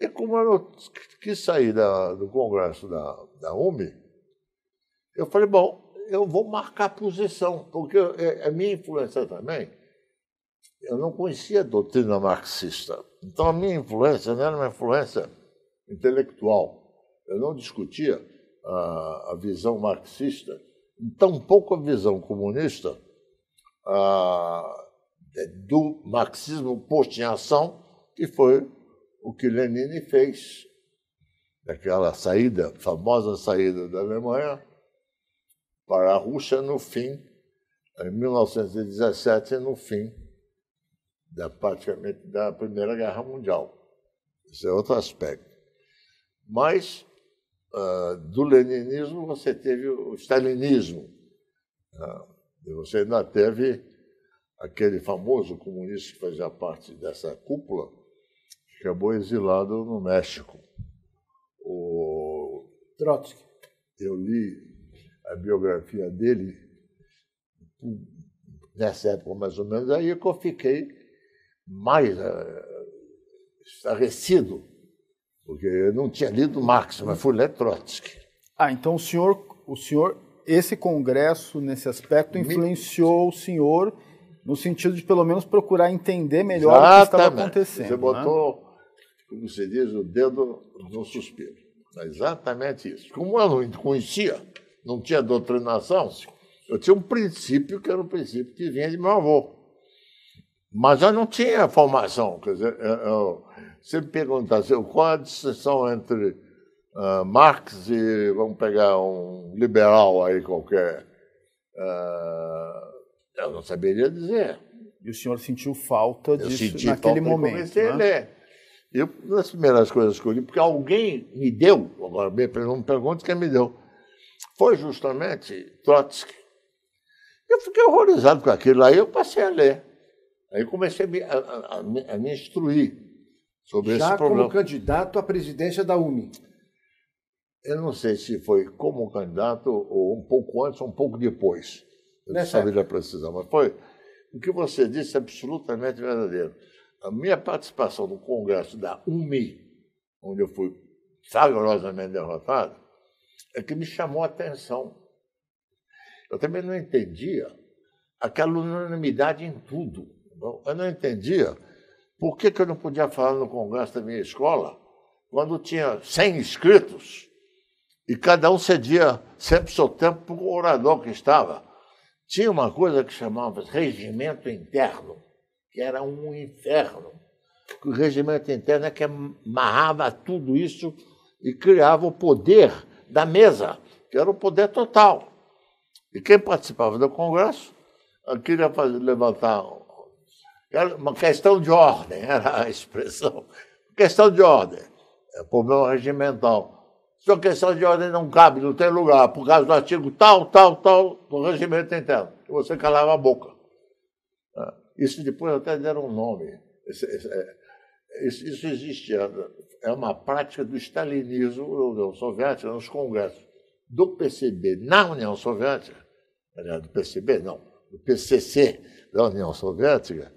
E como eu quis sair da, do congresso da, da UME, eu falei, bom, eu vou marcar posição, porque a é, é minha influência também, eu não conhecia a doutrina marxista. Então a minha influência não era uma influência intelectual. Eu não discutia a, a visão marxista, tampouco a visão comunista a, é, do marxismo posto em ação, que foi o que Lenin fez. Aquela saída, famosa saída da Alemanha, para a Rússia no fim, em 1917, no fim da, praticamente da Primeira Guerra Mundial. Esse é outro aspecto. Mas uh, do leninismo você teve o stalinismo. Uh, e você ainda teve aquele famoso comunista que fazia parte dessa cúpula, que acabou exilado no México. O... Trotsky. Eu li a biografia dele, nessa época mais ou menos, aí é que eu fiquei mais eh, estarrecido, porque eu não tinha lido Marx, mas fui ler Trotsky. Ah, então o senhor, o senhor, esse congresso nesse aspecto influenciou o senhor no sentido de pelo menos procurar entender melhor Exatamente. o que estava acontecendo. Você né? botou, né? como se diz, o dedo no suspiro. Exatamente isso. Como eu não conhecia, não tinha doutrinação, eu tinha um princípio que era um princípio que vinha de meu avô. Mas eu não tinha formação. Quer dizer, eu, se me perguntasse assim, qual é a distinção entre uh, Marx e, vamos pegar um liberal aí qualquer, uh, eu não saberia dizer. E o senhor sentiu falta eu disso senti naquele momento? Né? Eu comecei né? a ler. Eu, nas primeiras coisas que eu li, porque alguém me deu, agora me não pergunto quem me deu, foi justamente Trotsky. Eu fiquei horrorizado com aquilo, aí eu passei a ler. Aí comecei a me, a, a, a me instruir sobre Já esse problema. Já como candidato à presidência da UMI. Eu não sei se foi como candidato ou um pouco antes ou um pouco depois. Eu não sabia precisar, mas foi. O que você disse é absolutamente verdadeiro. A minha participação no congresso da UMI, onde eu fui saborosamente derrotado, é que me chamou a atenção. Eu também não entendia aquela unanimidade em tudo. Eu não entendia por que, que eu não podia falar no congresso da minha escola quando tinha 100 inscritos e cada um cedia sempre o seu tempo para o orador que estava. Tinha uma coisa que chamava regimento interno, que era um inferno. O regimento interno é que amarrava tudo isso e criava o poder da mesa, que era o poder total. E quem participava do Congresso queria fazer, levantar uma questão de ordem, era a expressão. Questão de ordem, é problema regimental. Se questão de ordem não cabe, não tem lugar, por causa do artigo tal, tal, tal, do regimento interno. E você calava a boca. Ah, isso depois até deram um nome. Esse, esse, é, isso existe é, é uma prática do stalinismo da União Soviética nos congressos do PCB na União Soviética, aliás, do PCB não, do PCC da União Soviética,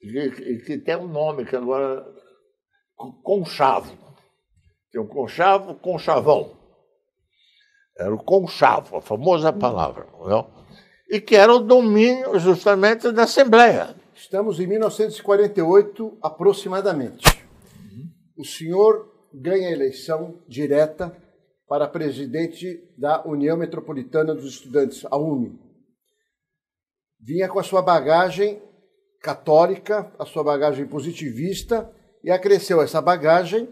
que, que tem um nome que agora conchavo. Tem o conchavo, conchavão. Era o conchavo, a famosa palavra. Não? É? E que era o domínio justamente da Assembleia. Estamos em 1948, aproximadamente. Uhum. O senhor ganha a eleição direta para presidente da União Metropolitana dos Estudantes, a UME. Vinha com a sua bagagem católica, a sua bagagem positivista, e acresceu essa bagagem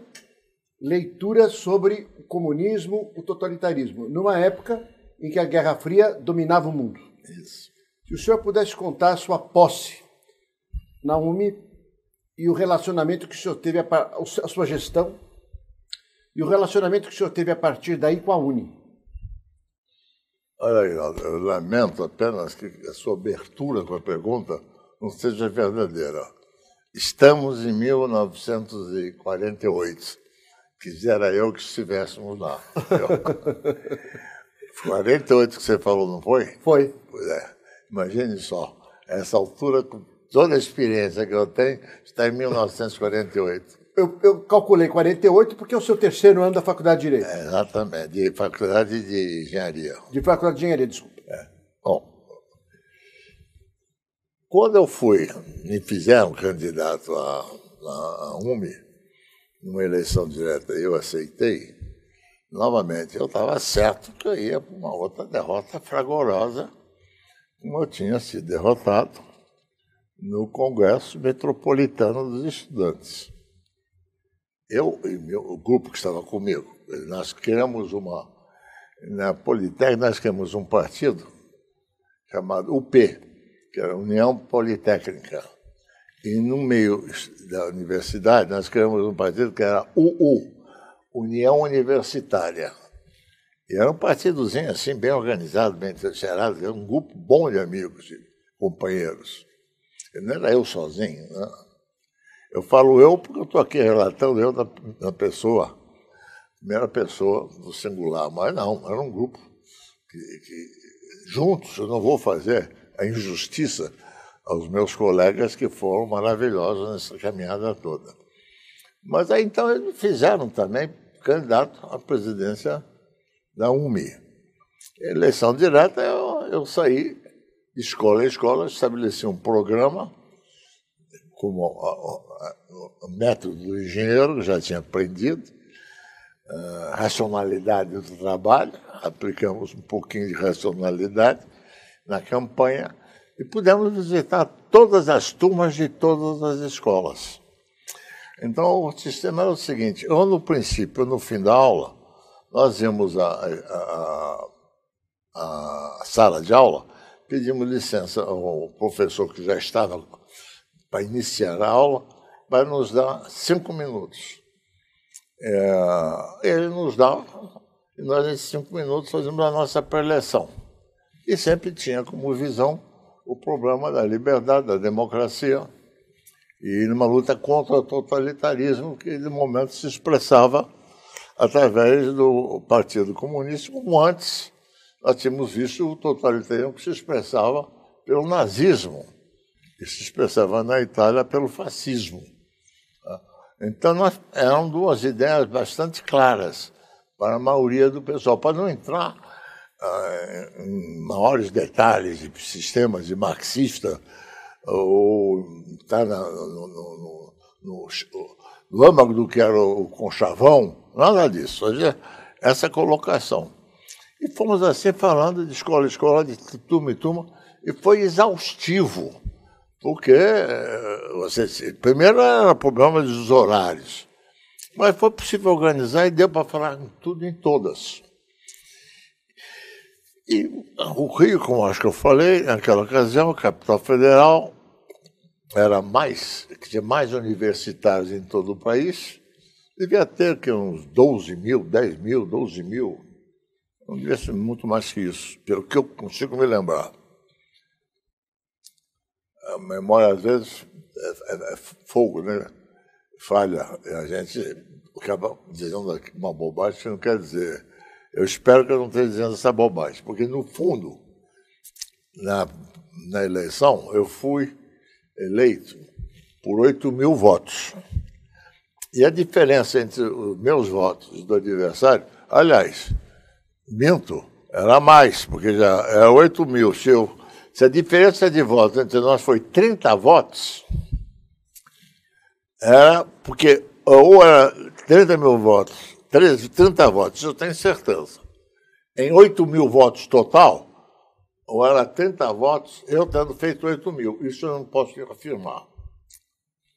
leitura sobre o comunismo, o totalitarismo, numa época em que a Guerra Fria dominava o mundo. Isso. Se o senhor pudesse contar a sua posse Naomi, e o relacionamento que o senhor teve, a, a sua gestão, e o relacionamento que o senhor teve a partir daí com a Uni. Olha, eu lamento apenas que a sua abertura com a pergunta não seja verdadeira. Estamos em 1948. Quisera eu que estivéssemos lá. 48 que você falou, não foi? Foi. Pois é. Imagine só, essa altura, toda a experiência que eu tenho está em 1948. Eu, eu calculei 48 porque é o seu terceiro ano da faculdade de Direito. É, exatamente, de faculdade de Engenharia. De faculdade de Engenharia, desculpa. É. Bom, quando eu fui, me fizeram candidato a, a, UME, numa eleição direta, eu aceitei. Novamente, eu estava certo que eu ia para uma outra derrota fragorosa, como eu tinha sido derrotado no Congresso Metropolitano dos Estudantes. Eu e meu, o grupo que estava comigo, nós criamos uma. Na Politécnica, nós criamos um partido chamado UP, que era União Politécnica. E no meio da universidade, nós criamos um partido que era UU, União Universitária. E era um partidozinho assim, bem organizado, bem trincheirado, era um grupo bom de amigos e companheiros. Não era eu sozinho. Né? Eu falo eu porque eu estou aqui relatando eu da, da pessoa, primeira pessoa do singular, mas não, era um grupo que, que juntos eu não vou fazer a injustiça aos meus colegas que foram maravilhosos nessa caminhada toda. Mas aí então eles fizeram também candidato à presidência da UMI. Eleição direta, eu, eu saí escola a escola, estabelecer um programa como o método do engenheiro, que já tinha aprendido, a ah, racionalidade do trabalho, aplicamos um pouquinho de racionalidade na campanha e pudemos visitar todas as turmas de todas as escolas. Então, o sistema era o seguinte: ou no princípio, ou no fim da aula, nós íamos à, a sala de aula pedimos licença ao professor que já estava para iniciar a aula, para nos dar cinco minutos. É, ele nos dá, e nós, em cinco minutos, fazemos a nossa preleção. E sempre tinha como visão o problema da liberdade, da democracia, e numa luta contra o totalitarismo que, de momento, se expressava através do Partido Comunista, como antes nós tínhamos visto o totalitarismo que se expressava pelo nazismo, que se expressava na Itália pelo fascismo. Tá? Então, nós, eram duas ideias bastante claras para a maioria do pessoal, para não entrar uh, em maiores detalhes de sistemas de marxista ou estar tá no, no, no, no, âmago do que era o conchavão, nada disso. Essa colocação. E fomos assim falando de escola em escola, de turma em turma, e foi exaustivo, porque eh, você, primeiro era problema dos horários, mas foi possível organizar e deu para falar em tudo em todas. E o Rio, como acho que eu falei, naquela ocasião, capital federal, era mais, tinha mais universitários em todo o país, devia ter que uns 12 mil, 10 mil, 12 mil não devia ser muito mais que isso, pelo que eu consigo me lembrar. A memória, às vezes, é, é, é fogo, né? Falha. E a gente acaba dizendo uma bobagem que não quer dizer. Eu espero que eu não esteja dizendo essa bobagem, porque, no fundo, na, na eleição, eu fui eleito por 8 mil votos. E a diferença entre os meus votos e do adversário, aliás, Minto, era mais, porque já era 8 mil. Se, eu, se a diferença de votos entre nós foi 30 votos, era porque ou era 30 mil votos, 13, 30 votos, isso eu tenho certeza. Em 8 mil votos total, ou era 30 votos, eu tendo feito 8 mil. Isso eu não posso afirmar.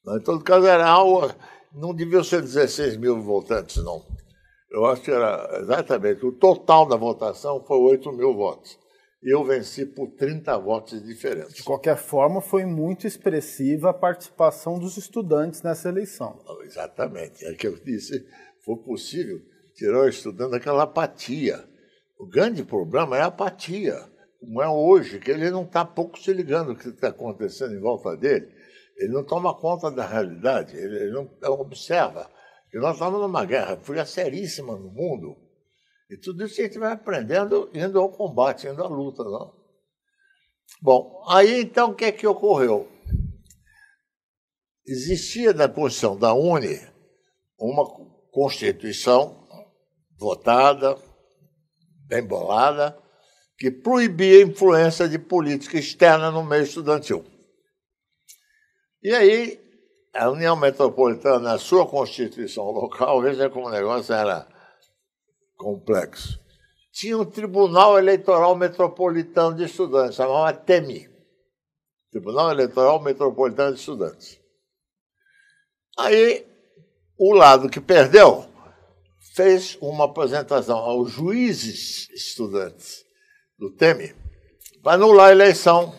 Em todo caso, era algo, não devia ser 16 mil votantes, não eu acho que era exatamente, o total da votação foi 8 mil votos. Eu venci por 30 votos de diferença. De qualquer forma, foi muito expressiva a participação dos estudantes nessa eleição. Exatamente, é o que eu disse, foi possível tirar o estudante daquela apatia. O grande problema é a apatia, como é hoje, que ele não está pouco se ligando o que está acontecendo em volta dele. Ele não toma conta da realidade, ele não observa e nós estávamos numa guerra fria seríssima no mundo. E tudo isso a gente vai aprendendo indo ao combate, indo à luta. Não? É? Bom, aí então o que é que ocorreu? Existia na posição da UNE uma Constituição votada, bem bolada, que proibia a influência de política externa no meio estudantil. E aí a União Metropolitana, na sua constituição local, veja como o negócio era complexo. Tinha um Tribunal Eleitoral Metropolitano de Estudantes, chamava TEMI Tribunal Eleitoral Metropolitano de Estudantes. Aí, o lado que perdeu fez uma apresentação aos juízes estudantes do TEMI para anular a eleição,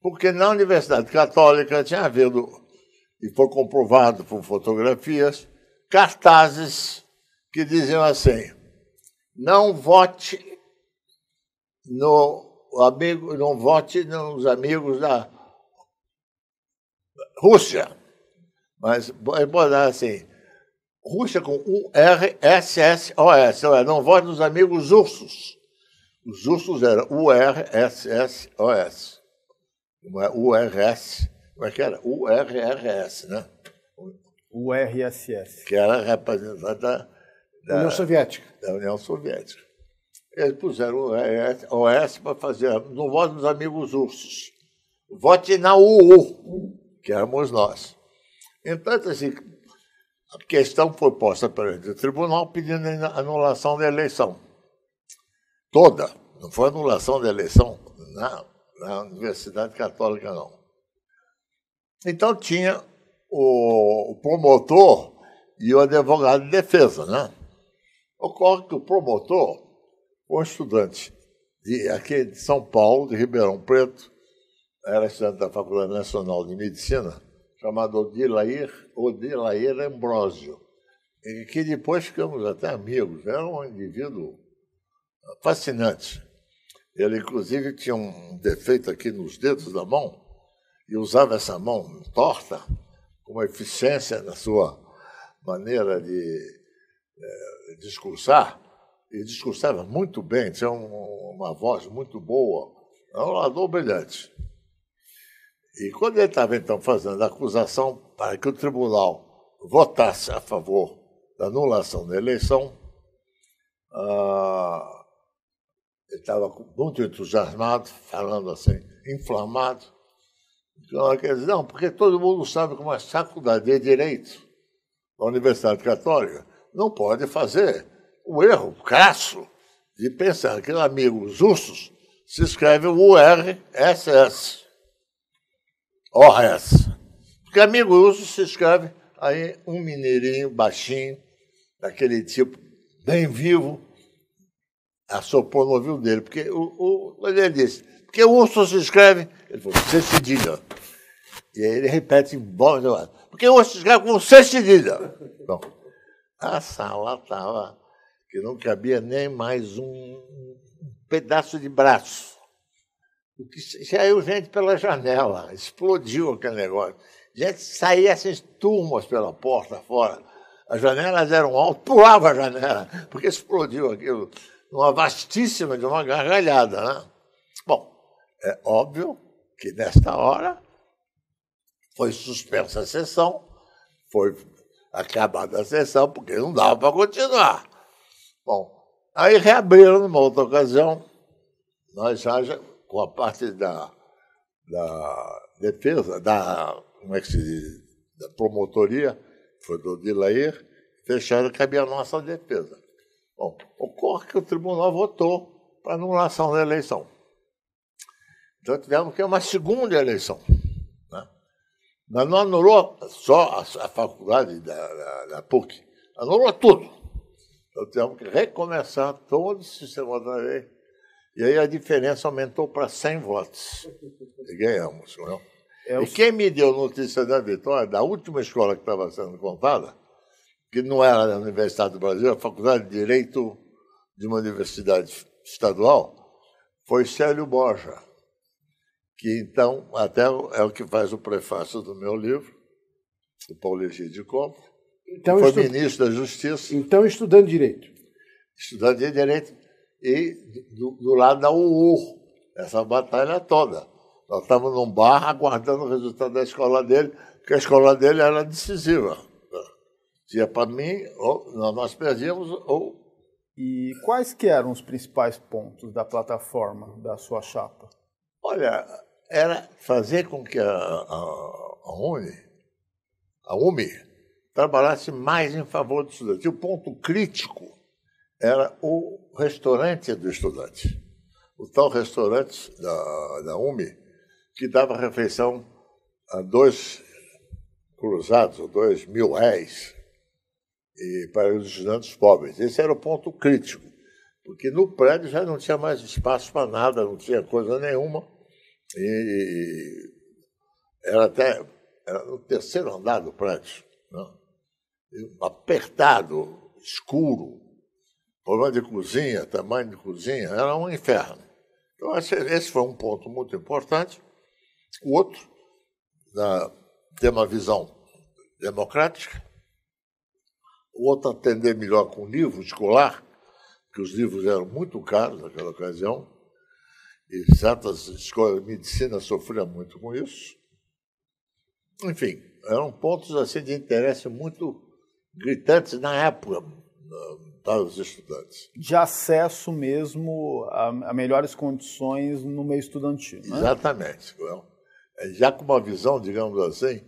porque na Universidade Católica tinha havido e foi comprovado por fotografias, cartazes que diziam assim: não vote no amigo, não vote nos amigos da Rússia, mas é, botar assim. Rússia com U R S S O S, não vote nos amigos ursos. Os ursos eram U R S S O S, não é U R S como é que era? URSS, né? URSS. Que era representante da, da União Soviética. Da União Soviética. Eles puseram o OS para fazer, no voto dos amigos ursos. Vote na UU, que éramos nós. Então, assim, a questão foi posta para o tribunal pedindo anulação da eleição. Toda. Não foi anulação da eleição na, na Universidade Católica, não. Então tinha o, o promotor e o advogado de defesa, né? Ocorre que o promotor, um estudante de, aqui de São Paulo, de Ribeirão Preto, era estudante da Faculdade Nacional de Medicina, chamado Odilair, Odilair Ambrosio, e que depois ficamos até amigos. Era um indivíduo fascinante. Ele, inclusive, tinha um defeito aqui nos dedos da mão, e usava essa mão torta com eficiência na sua maneira de é, discursar, e discursava muito bem, tinha um, uma voz muito boa, um orador brilhante. E quando ele estava então fazendo a acusação para que o tribunal votasse a favor da anulação da eleição, ah, ele estava muito entusiasmado, falando assim, inflamado, ela quer dizer, não, porque todo mundo sabe que uma faculdade de direito da Universidade Católica não pode fazer o erro erro crasso de pensar que amigo russos se escreve URSS. ORS. Porque amigo russo se escreve aí um mineirinho baixinho, daquele tipo, bem vivo, assopou no ouvido dele. Porque o, o, é ele disse que o urso se escreve? Ele falou, C cedilha. E aí ele repete, bom, porque urso se escreve com C cedilha. Bom, a sala estava que não cabia nem mais um pedaço de braço. O que saiu gente pela janela, explodiu aquele negócio. Gente saía essas turmas pela porta fora. As janelas eram altas, pulava a janela, porque explodiu aquilo numa vastíssima de uma gargalhada, né? É óbvio que nesta hora foi suspensa a sessão, foi acabada a sessão, porque não dava para continuar. Bom, aí reabriram numa outra ocasião, nós já, com a parte da, da defesa, da, como é que se diz, da promotoria, foi do Dilair, fecharam que havia a nossa defesa. Bom, ocorre que o tribunal votou para anulação da eleição. Então tivemos que uma segunda eleição. Né? Mas não anulou só a, faculdade da, da, da PUC, anulou tudo. Então tivemos que recomeçar todo o sistema da lei. E aí a diferença aumentou para 100 votos. E ganhamos. Não? É? é o... E quem me deu notícia da vitória, da última escola que estava sendo contada, que não era da Universidade do Brasil, a Faculdade de Direito de uma universidade estadual, foi Célio Borja que então até é o que faz o prefácio do meu livro, Paulo Paulergia de Compre, Então, foi estu... ministro da Justiça. Então, estudando Direito. Estudando Direito e do, do lado da UU, essa batalha toda. Nós estávamos num bar aguardando o resultado da escola dele, porque a escola dele era decisiva. Tinha para mim, ou nós perdíamos, ou. E quais que eram os principais pontos da plataforma da sua chapa? Olha, era fazer com que a, a, a UNE, a UME, trabalhasse mais em favor do estudante. E o ponto crítico era o restaurante do estudante, o tal restaurante da, da UME, que dava refeição a dois cruzados, ou dois mil réis, e para os estudantes pobres. Esse era o ponto crítico, porque no prédio já não tinha mais espaço para nada, não tinha coisa nenhuma. E era até era no terceiro andar do prédio, né? apertado, escuro, problema de cozinha, tamanho de cozinha, era um inferno. Então, esse, esse foi um ponto muito importante. O outro, na, ter uma visão democrática, o outro atender melhor com livro escolar, porque os livros eram muito caros naquela ocasião, exatas, escolas de medicina sofria muito com isso. Enfim, eram pontos assim de interesse muito gritantes na época para os estudantes. De acesso mesmo a, a melhores condições no meio estudantil. Né? Exatamente. Então, é, já com uma visão, digamos assim,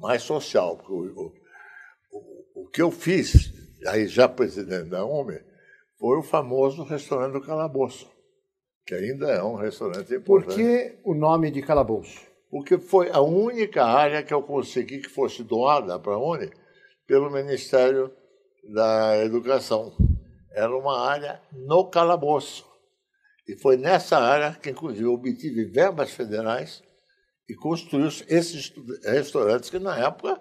mais social. Porque o, o, o que eu fiz, aí já presidente da UME, foi o famoso restaurante do Calabouço que ainda é um restaurante importante. Por que o nome de Calabouço? Porque foi a única área que eu consegui que fosse doada para onde? Pelo Ministério da Educação. Era uma área no calabouço. E foi nessa área que, inclusive, obtive verbas federais e construiu esses restaurantes que, na época,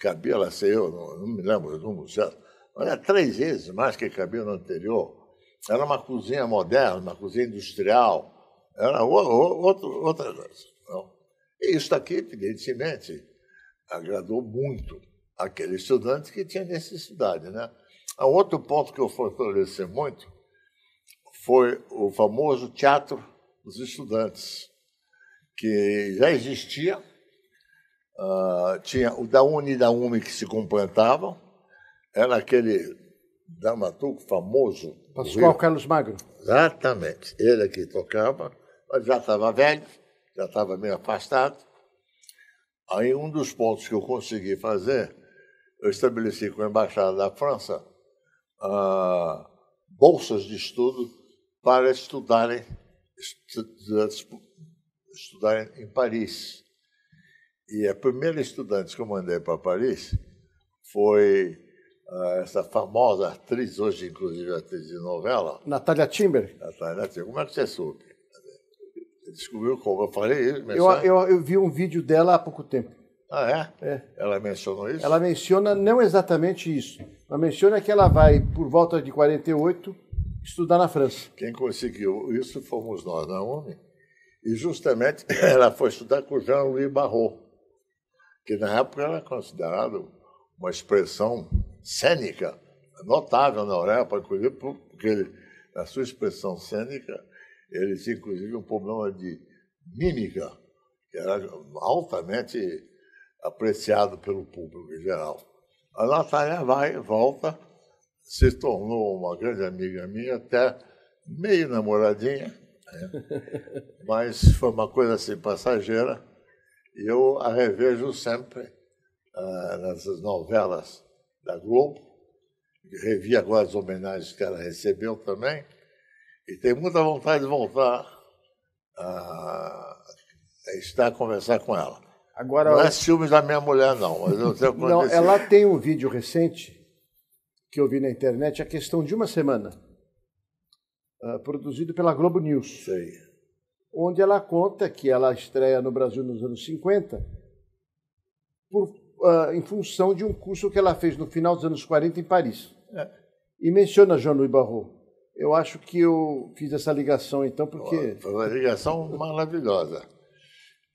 cabia lá, sei eu, não, não me lembro do número certo, mas era é três vezes mais que cabia no anterior era uma cozinha moderna, uma cozinha industrial. Era outro, outra coisa. E isso aqui, evidentemente, agradou muito aquele estudante que tinha necessidade. Né? Ah, um outro ponto que eu fortaleci muito foi o famoso teatro dos estudantes, que já existia. Uh, tinha o da Uni e da UME que se completavam. Era aquele dramaturgo famoso Pascoal Carlos Magro. Exatamente. Ele aqui tocava, mas já estava velho, já estava meio afastado. Aí um dos pontos que eu consegui fazer, eu estabeleci com a Embaixada da França ah, bolsas de estudo para estudarem, estudarem em Paris. E a primeira estudante que eu mandei para Paris foi ah, essa famosa atriz, hoje inclusive é atriz de novela. Natália Timber? Natália Timber. Como é que você soube? Descobriu como? Eu falei isso? Eu, eu, eu, vi um vídeo dela há pouco tempo. Ah, é? é? Ela mencionou isso? Ela menciona não exatamente isso. Ela menciona que ela vai, por volta de 48, estudar na França. Quem conseguiu isso fomos nós, Naomi. É, e justamente ela foi estudar com Jean-Louis Barrault, que na época era considerado uma expressão cênica é notável na Europa, inclusive porque ele, na sua expressão cênica, ele tinha inclusive um problema de mímica, que era altamente apreciado pelo público em geral. A Natália vai e volta, se tornou uma grande amiga minha, até meio namoradinha, né? mas foi uma coisa assim passageira, e eu a revejo sempre eh, nessas novelas da Globo. Revi agora as homenagens que ela recebeu também. E tenho muita vontade de voltar a, a estar a conversar com ela. Agora, não é ciúmes da minha mulher, não. Mas eu tenho não ela tem um vídeo recente que eu vi na internet, é a questão de uma semana, uh, produzido pela Globo News. Sei. Onde ela conta que ela estreia no Brasil nos anos 50 por uh, em função de um curso que ela fez no final dos anos 40 em Paris. É. E menciona Jean-Louis Barrault. Eu acho que eu fiz essa ligação, então, porque... Foi uma ligação maravilhosa.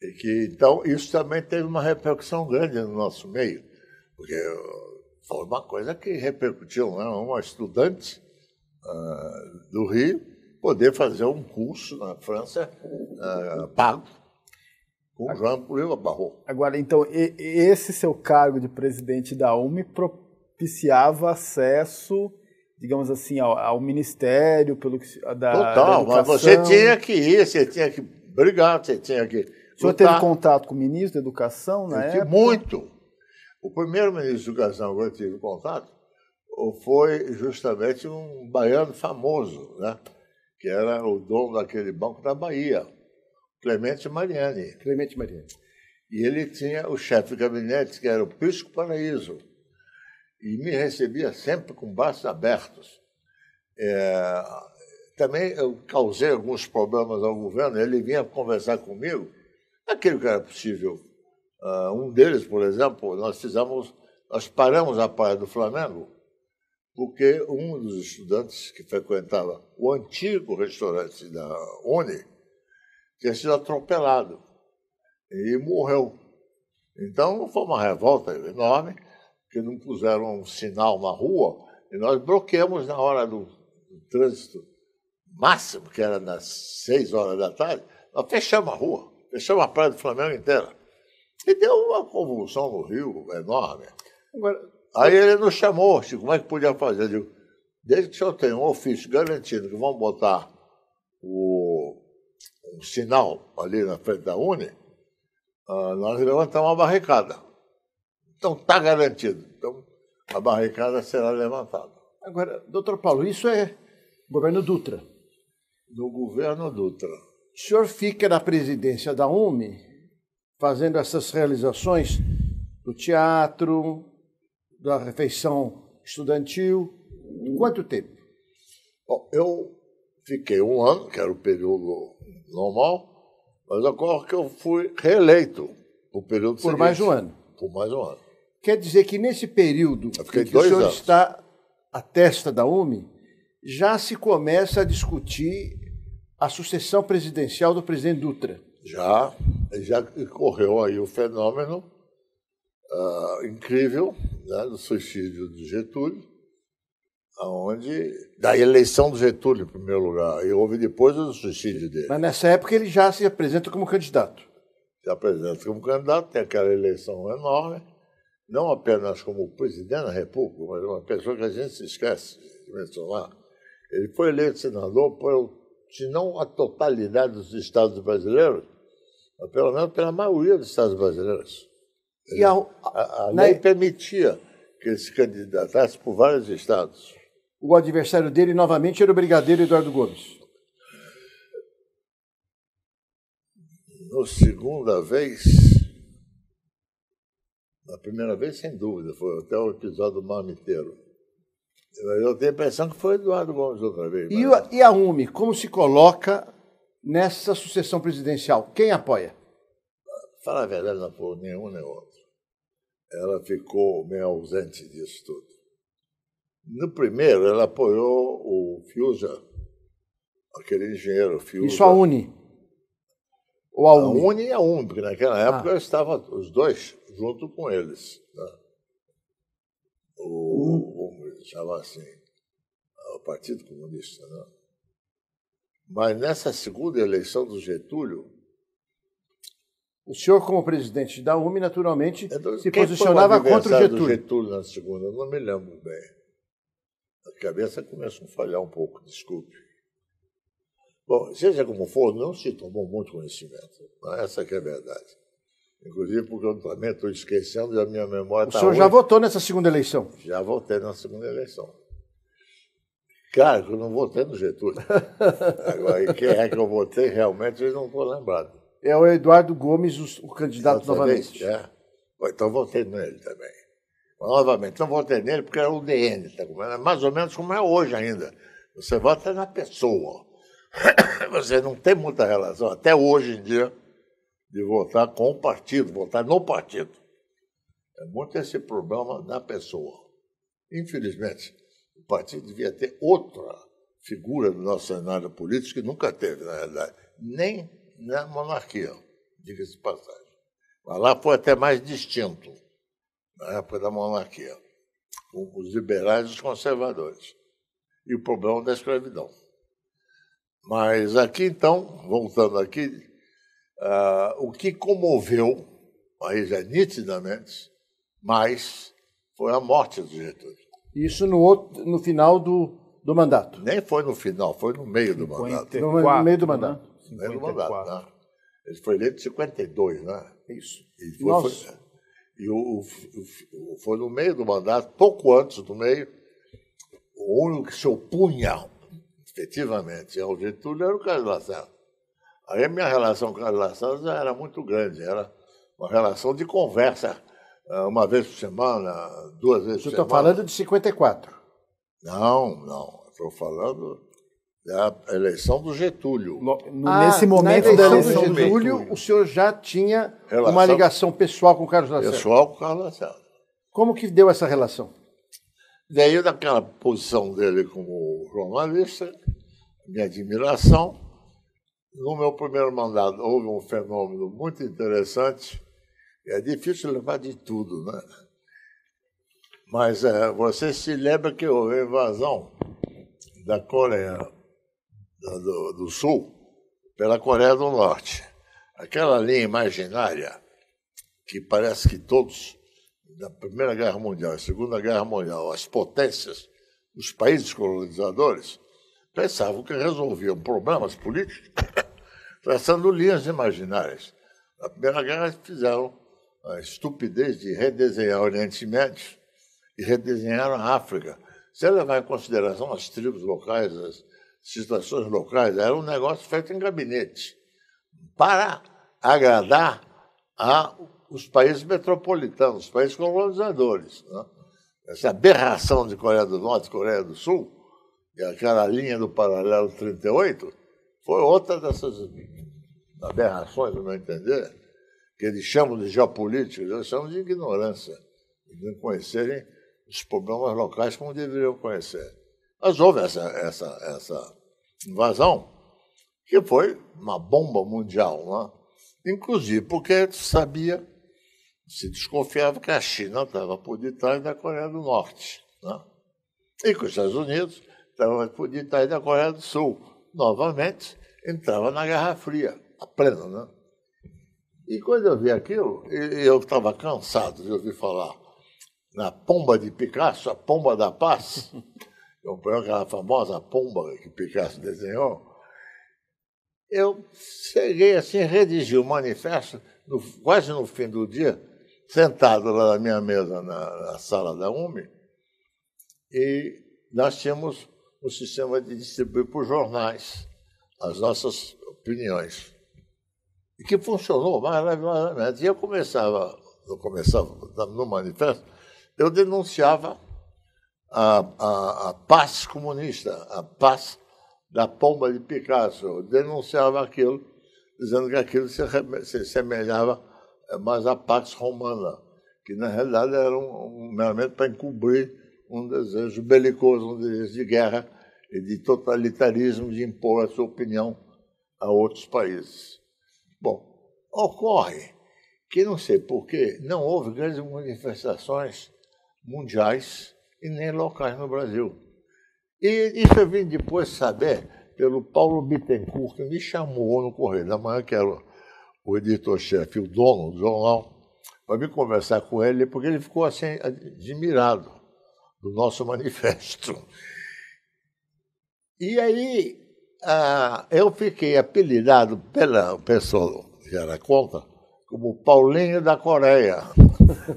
E que, então, isso também teve uma repercussão grande no nosso meio, porque foi uma coisa que repercutiu, né? uma estudante uh, do Rio poder fazer um curso na França uh, pago o Jean Paulo barrou. Agora, então, e, esse seu cargo de presidente da UME propiciava acesso, digamos assim, ao, ao ministério, pelo que, da, Total, da mas você tinha que ir, você tinha que brigar, você tinha que. O senhor teve contato com o ministro da Educação na eu época? Muito. O primeiro ministro da Educação que eu tive contato foi justamente um baiano famoso, né? que era o dono daquele banco da Bahia Clemente Mariani. Clemente Mariani. E ele tinha o chefe de gabinete, que era o Pisco Paraíso, e me recebia sempre com braços abertos. É, também eu causei alguns problemas ao governo, ele vinha conversar comigo, aquilo que era possível. Uh, um deles, por exemplo, nós fizemos, nós paramos a praia do Flamengo, porque um dos estudantes que frequentava o antigo restaurante da UNE, tinha sido atropelado e morreu. Então foi uma revolta enorme, que não puseram um sinal na rua e nós bloqueamos na hora do, do trânsito máximo, que era nas seis horas da tarde, nós fechamos a rua, fechamos a praia do Flamengo inteira. E deu uma convulsão no Rio enorme. Agora, Aí ele nos chamou, Chico, como é que podia fazer? Eu digo, desde que o senhor tenha um ofício garantido que vão botar o um sinal ali na frente da Uni, ah, nós levantamos uma barricada. Então está garantido. Então a barricada será levantada. Agora, doutor Paulo, isso é governo Dutra. Do governo Dutra. O senhor fica na presidência da UME, fazendo essas realizações do teatro, da refeição estudantil. Quanto tempo? Bom, eu fiquei um ano, que era o período normal, mas ocorre que eu fui reeleito no período Por seguinte. mais um ano. Por mais um ano. Quer dizer que nesse período em que o senhor anos. está à testa da UME, já se começa a discutir a sucessão presidencial do presidente Dutra. Já, já ocorreu aí o fenômeno uh, incrível né, do suicídio de Getúlio, aonde da eleição do Getúlio, em primeiro lugar, e houve depois o suicídio dele. Mas nessa época ele já se apresenta como candidato. Se apresenta como candidato, tem aquela eleição enorme, não apenas como presidente da República, mas uma pessoa que a gente se esquece de mencionar. Ele foi eleito senador por, se não a totalidade dos estados brasileiros, mas pelo menos pela maioria dos estados brasileiros. Ele, a, a, a lei permitia que ele se candidatasse por vários estados o adversário dele novamente era o brigadeiro Eduardo Gomes. No segunda vez, na primeira vez, sem dúvida, foi até o episódio do marmiteiro. Eu tenho a impressão que foi Eduardo Gomes outra vez. Mas... E, o, e a UME, como se coloca nessa sucessão presidencial? Quem apoia? Fala a verdade, não foi nenhum nem outro. Ela ficou meio ausente disso tudo. No primeiro, ela apoiou o Fiuza, aquele engenheiro Fiuza. Isso a Uni? Ou a, a Uni? e a Uni, porque naquela ah. época ah. estava os dois junto com eles. Né? O, o uhum. chamava assim, o Partido Comunista. Né? Mas nessa segunda eleição do Getúlio, o senhor, como presidente da UME, naturalmente, então, se posicionava contra o Getúlio. Getúlio na segunda, não me lembro bem cabeça começam a falhar um pouco, desculpe. Bom, seja como for, não se tomou muito conhecimento. Essa que é a verdade. Inclusive porque eu também estou esquecendo e a minha memória está. O tá senhor já hoje. votou nessa segunda eleição? Já votei na segunda eleição. Cara, eu não votei no Getúlio. Agora, quem é que eu votei realmente, eu não estou lembrado. É o Eduardo Gomes, o candidato novamente. é. Então votei nele também. Novamente, não votei nele porque era é o DN, tá? Era é mais ou menos como é hoje ainda. Você vota na pessoa. Você não tem muita relação, até hoje em dia, de votar com o partido, votar no partido. É muito esse problema da pessoa. Infelizmente, o partido devia ter outra figura do nosso cenário político que nunca teve, na realidade, nem na monarquia, diga-se de passagem. Mas lá foi até mais distinto na época da monarquia, os liberais e os conservadores, e o problema da escravidão. Mas aqui, então, voltando aqui, uh, o que comoveu, aí já nitidamente, mais foi a morte do Getúlio. Isso no, outro, no final do, do mandato? Nem foi no final, foi no meio 54, do mandato. No, no meio do mandato. No meio do mandato, né? Ele foi eleito em 52, né? Isso. E foi, foi e o, o, o, foi no meio do mandato, pouco antes do meio, o único que se opunha efetivamente ao Getúlio era o Carlos Lacerda. Aí a minha relação com o Carlos Lacerda já era muito grande, era uma relação de conversa, eh, uma vez por semana, duas vezes Você por tá semana. Você está falando de 54? Não, não. Estou falando da é eleição do Getúlio. No, ah, nesse momento da eleição, eleição do, Getúlio, Getúlio, o senhor já tinha relação, uma ligação pessoal com o Carlos Lacerda? Pessoal com o Carlos Lacerda. Como que deu essa relação? Daí, daquela posição dele como jornalista, minha admiração, no meu primeiro mandato houve um fenômeno muito interessante. É difícil levar de tudo, né? Mas é, você se lembra que houve a invasão da Coreia do, do Sul pela Coreia do Norte. Aquela linha imaginária que parece que todos, da Primeira Guerra Mundial e Segunda Guerra Mundial, as potências, os países colonizadores, pensavam que resolviam problemas políticos traçando linhas imaginárias. Na Primeira Guerra fizeram a estupidez de redesenhar o Oriente Médio e redesenharam a África. Se levar em consideração as tribos locais, as, situações locais, era um negócio feito em gabinete para agradar a os países metropolitanos, os países colonizadores. Né? Essa aberração de Coreia do Norte e Coreia do Sul, e aquela linha do paralelo 38, foi outra dessas aberrações, no meu entender, que eles chamam de geopolítica, eles chamam de ignorância, de não conhecerem os problemas locais como deveriam conhecer. Mas houve essa, essa, essa invasão, que foi uma bomba mundial, né? inclusive porque sabia, se desconfiava que a China estava por detrás da Coreia do Norte, né? e que os Estados Unidos estavam por detrás da Coreia do Sul. Novamente, entrava na Guerra Fria, a plena. Né? E quando eu vi aquilo, eu estava cansado de ouvir falar na pomba de Picasso, a pomba da paz. comprei é aquela famosa pomba que Picasso desenhou, eu cheguei assim, redigi o manifesto, no, quase no fim do dia, sentado lá na minha mesa, na, na sala da UME, e nós tínhamos um sistema de distribuir por jornais as nossas opiniões, e que funcionou maravilhosamente. E eu começava, eu começava no manifesto, eu denunciava a, a, a paz comunista, a paz da pomba de Picasso, denunciava aquilo, dizendo que aquilo se, se semelhava eh, mais à Pax Romana, que na realidade era um, um meramente para encobrir um desejo belicoso, um desejo de guerra e de totalitarismo, de impor a sua opinião a outros países. Bom, ocorre que não sei porquê, não houve grandes manifestações mundiais e nem locais no Brasil. E isso eu vim depois saber pelo Paulo Bittencourt, que me chamou no Correio da Manhã, que era o editor-chefe, o dono do jornal, para me conversar com ele, porque ele ficou assim admirado do nosso manifesto. E aí ah, eu fiquei apelidado pela pessoa que era contra como Paulinho da Coreia,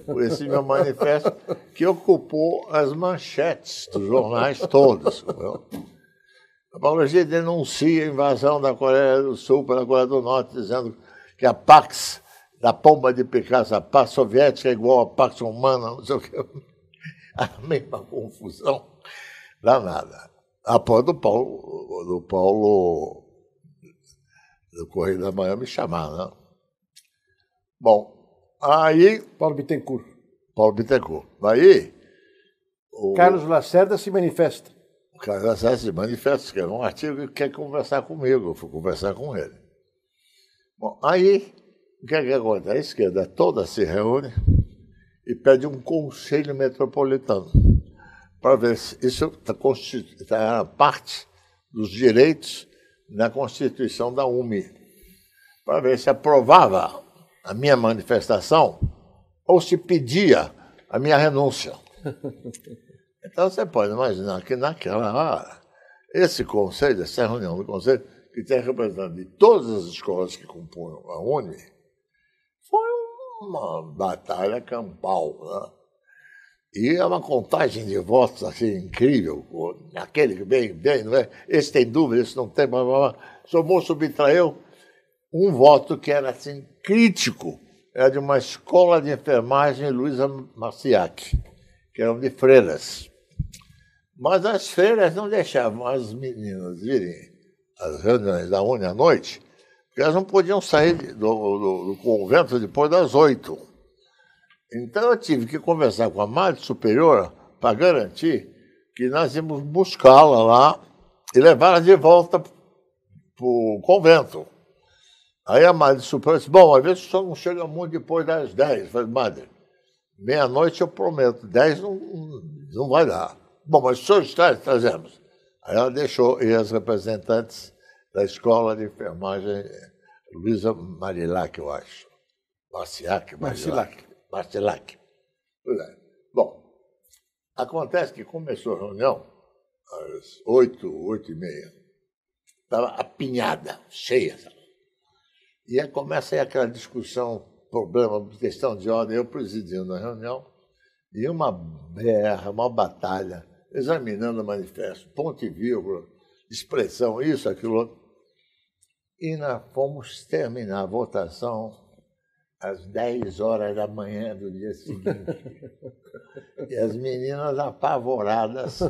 por esse meu manifesto, que ocupou as manchetes dos jornais todos. A apologia denuncia a invasão da Coreia do Sul pela Coreia do Norte, dizendo que a Pax da pomba de Picasso, a Pax soviética é igual a Pax humana, não sei o que. A mesma confusão danada. Após do Paulo, do Paulo do Correio da Manhã me chamar, né? Bom, aí. Paulo Bittencourt. Paulo Bittencourt. aí O... Carlos Lacerda se manifesta. O Carlos Lacerda se manifesta, escreveu um artigo e quer conversar comigo. Eu fui conversar com ele. Bom, aí, o que, é que acontece? A esquerda toda se reúne e pede um conselho metropolitano para ver se isso está tá parte dos direitos na Constituição da UME, para ver se aprovava a minha manifestação ou se pedia a minha renúncia. Então você pode imaginar que naquela hora, esse conselho, essa reunião do conselho, que tem representante de todas as escolas que compõem a UNE, foi uma batalha campal. Né? E é uma contagem de votos assim, incrível. Aquele que bem, bem, não é? Esse tem dúvida, esse não tem, blá, blá, blá. Somou, subtraiu, um voto que era assim crítico era de uma escola de enfermagem Luiza Marciac, que eram de freiras. Mas as freiras não deixavam as meninas irem às reuniões da Uni à noite, porque elas não podiam sair do, do, do convento depois das oito. Então eu tive que conversar com a Madre Superior para garantir que nós íamos buscá-la lá e levá-la de volta para o convento. Aí a Madre Suprema disse, bom, às vezes só não chega muito depois das 10. Eu falei, Madre, meia-noite eu prometo, 10 não, não vai dar. Bom, mas o senhor está, trazemos. Aí ela deixou e as representantes da escola de enfermagem, Luísa Marilac, eu acho. Marciac, Marcilac. Marcilac. É. Bom, acontece que começou a reunião às oito, oito e meia. Estava apinhada, cheia essa e aí começa aí aquela discussão, problema, questão de ordem, eu presidindo a reunião, e uma berra, uma batalha, examinando o manifesto, ponto e vírgula, expressão, isso, aquilo. E nós fomos terminar a votação às 10 horas da manhã do dia seguinte. e as meninas apavoradas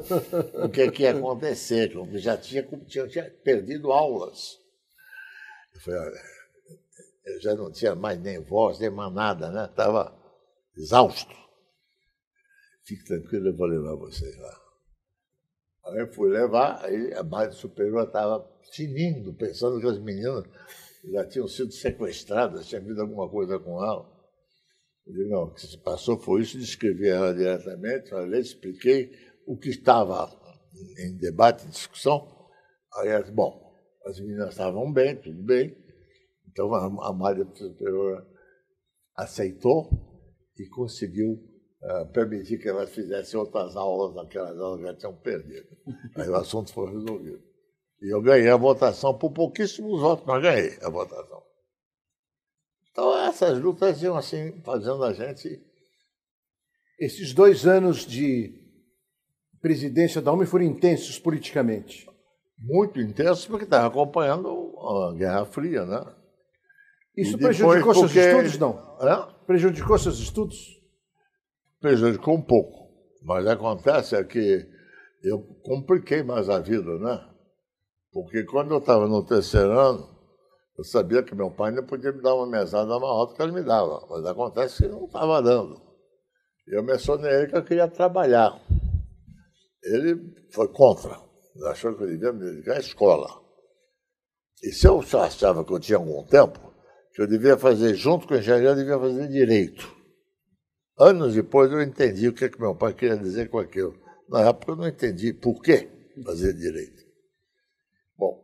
o que, é que ia acontecer, já tinha, tinha, tinha perdido aulas. Eu falei, olha, eu já não tinha mais nem voz, nem mais nada, né? Estava exausto. Fique tranquilo, eu vou levar vocês lá. Aí eu fui levar, aí a base superior estava tinindo, pensando que as meninas já tinham sido sequestradas, tinha havido alguma coisa com ela. Eu digo, não, o que se passou foi isso, descrevi ela diretamente, falei, expliquei o que estava em debate, em discussão. Aí, bom, as meninas estavam bem, tudo bem. Então a, a Malha Superior aceitou e conseguiu uh, permitir que elas fizessem outras aulas daquelas aulas que já tinham perdido. Aí o assunto foi resolvido. E eu ganhei a votação por pouquíssimos votos, mas ganhei a votação. Então essas lutas iam assim fazendo a gente. Esses dois anos de presidência da UME foram intensos politicamente. Muito intensos, porque estava acompanhando a Guerra Fria, né? Isso prejudicou porque... seus estudos, não? Prejudicou seus estudos? Prejudicou um pouco. Mas acontece é que eu compliquei mais a vida, né? Porque quando eu estava no terceiro ano, eu sabia que meu pai não podia me dar uma mesada maior do que ele me dava. Mas acontece que não estava dando. Eu mencionei ele que eu queria trabalhar. Ele foi contra. Ele achou que eu devia me dedicar à escola. E se eu achava que eu tinha algum tempo, que eu devia fazer junto com a engenharia, eu devia fazer direito. Anos depois eu entendi o que, é que meu pai queria dizer com aquilo. Na época eu não entendi por que fazer direito. Bom,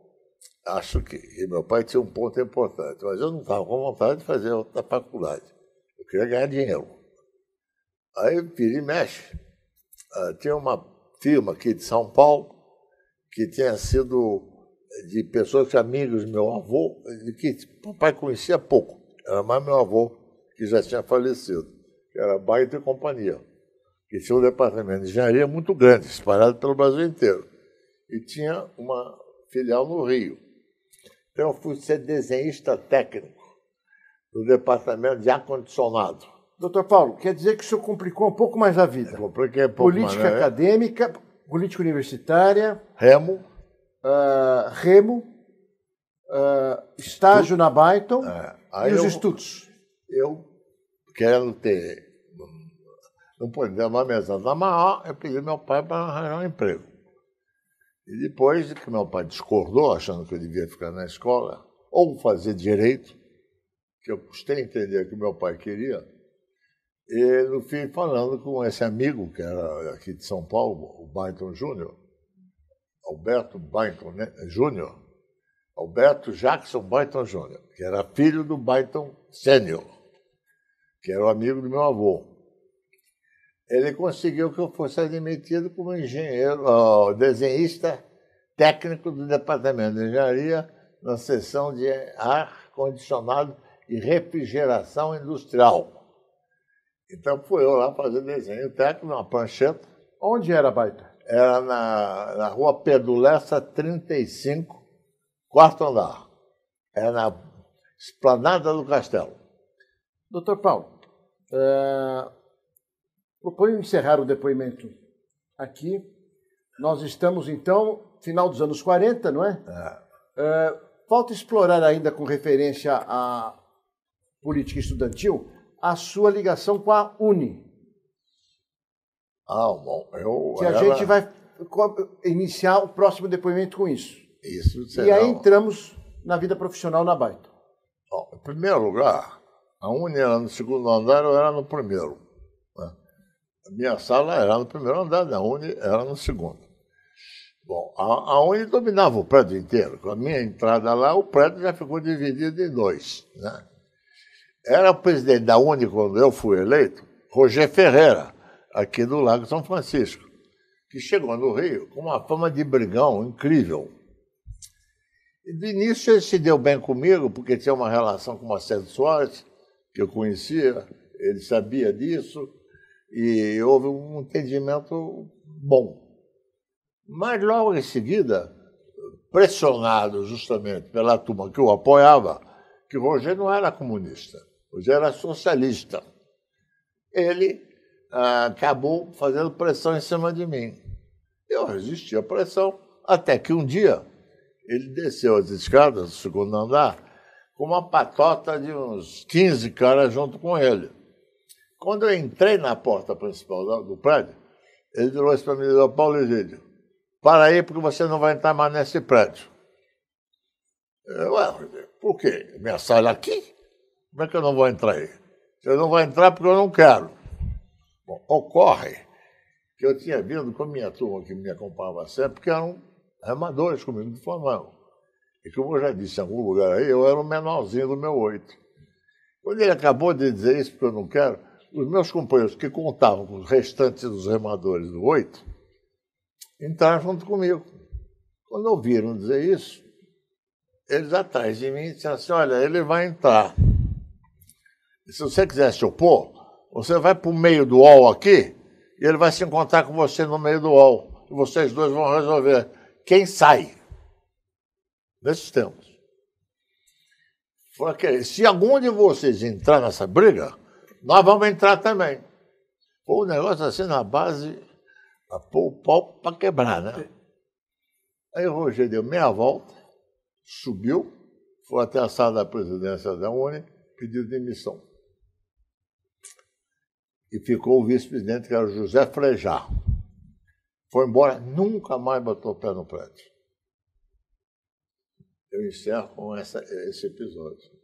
acho que e meu pai tinha um ponto importante, mas eu não estava com vontade de fazer outra faculdade. Eu queria ganhar dinheiro. Aí vira e mexe. Uh, tinha uma firma aqui de São Paulo que tinha sido de pessoas, amigos, meu avô, que papai conhecia pouco, era mais meu avô, que já tinha falecido, que era Baita e Companhia, que tinha um departamento de engenharia muito grande, espalhado pelo Brasil inteiro, e tinha uma filial no Rio. Então eu fui ser desenhista técnico do departamento de ar-condicionado. Doutor Paulo, quer dizer que o senhor complicou um pouco mais a vida. É, Compliquei um pouco Política mais, né? acadêmica, política universitária. Remo uh, remo, uh, estágio na Byton é. e os eu, estudos. Eu quero ter. Não podia uma mesada maior, eu pedi meu pai para arranjar um emprego. E depois que meu pai discordou, achando que eu devia ficar na escola, ou fazer direito, que eu custei entender que meu pai queria, e no fim falando com esse amigo que era aqui de São Paulo, o Byton Júnior, Alberto Byington Jr., né, eh, Júnior, Alberto Jackson Byington Júnior, que era filho do Byington Sênior, que era o amigo do meu avô. Ele conseguiu que eu fosse admitido como engenheiro, oh, desenhista técnico do Departamento de Engenharia na seção de ar-condicionado e refrigeração industrial. Então fui eu lá fazer desenho técnico, uma prancheta. Onde era Baita? era na, na rua Pedro Lessa, 35, quarto andar. Era é na esplanada do castelo. Doutor Paulo, é, proponho encerrar o depoimento aqui. Nós estamos, então, final dos anos 40, não é? é. é falta explorar ainda, com referência à política estudantil, a sua ligação com a Uni. Ah, bom, eu. Que a gente vai iniciar o próximo depoimento com isso. Isso será... E aí entramos na vida profissional na Baita. Bom, em primeiro lugar, a Uni era no segundo andar, eu era no primeiro. Né? A minha sala era no primeiro andar, a Uni era no segundo. Bom, a, a Uni dominava o prédio inteiro. Com a minha entrada lá, o prédio já ficou dividido em dois. Né? Era o presidente da Uni, quando eu fui eleito, Roger Ferreira aqui do Lago São Francisco, que chegou no Rio com uma fama de brigão incrível. E de início ele se deu bem comigo, porque tinha uma relação com Marcelo Soares, que eu conhecia, ele sabia disso, e houve um entendimento bom. Mas logo em seguida, pressionado justamente pela turma que o apoiava, que o Rogério não era comunista, o Rogério era socialista. Ele ah, acabou fazendo pressão em cima de mim. Eu resisti à pressão, até que um dia ele desceu as escadas do segundo andar com uma patota de uns 15 caras junto com ele. Quando eu entrei na porta principal do prédio, ele virou para mim e disse, Paulo Egídio, para aí porque você não vai entrar mais nesse prédio. Eu, Ué, por quê? Minha sala aqui? Como é que eu não vou entrar aí? Você não vai entrar é porque eu não quero. Ocorre que eu tinha vindo com a minha turma que me acompanhava sempre, porque eram remadores comigo do Flamengo. E como eu já disse em algum lugar aí, eu era o menorzinho do meu oito. Quando ele acabou de dizer isso, porque eu não quero, os meus companheiros que contavam com os restantes dos remadores do oito entraram junto comigo. Quando ouviram dizer isso, eles atrás de mim disseram assim: olha, ele vai entrar. Se você quiser se opor, você vai para o meio do UOL aqui e ele vai se encontrar com você no meio do UOL. E vocês dois vão resolver quem sai nesses tempos. Porque se algum de vocês entrar nessa briga, nós vamos entrar também. Foi um negócio assim na base, a pôr o pau para quebrar, né? Aí o Roger deu meia volta, subiu, foi até a sala da presidência da Uni, pediu demissão e ficou o vice-presidente, que era José Frejá. Foi embora, nunca mais botou o pé no prédio. Eu encerro com essa, esse episódio.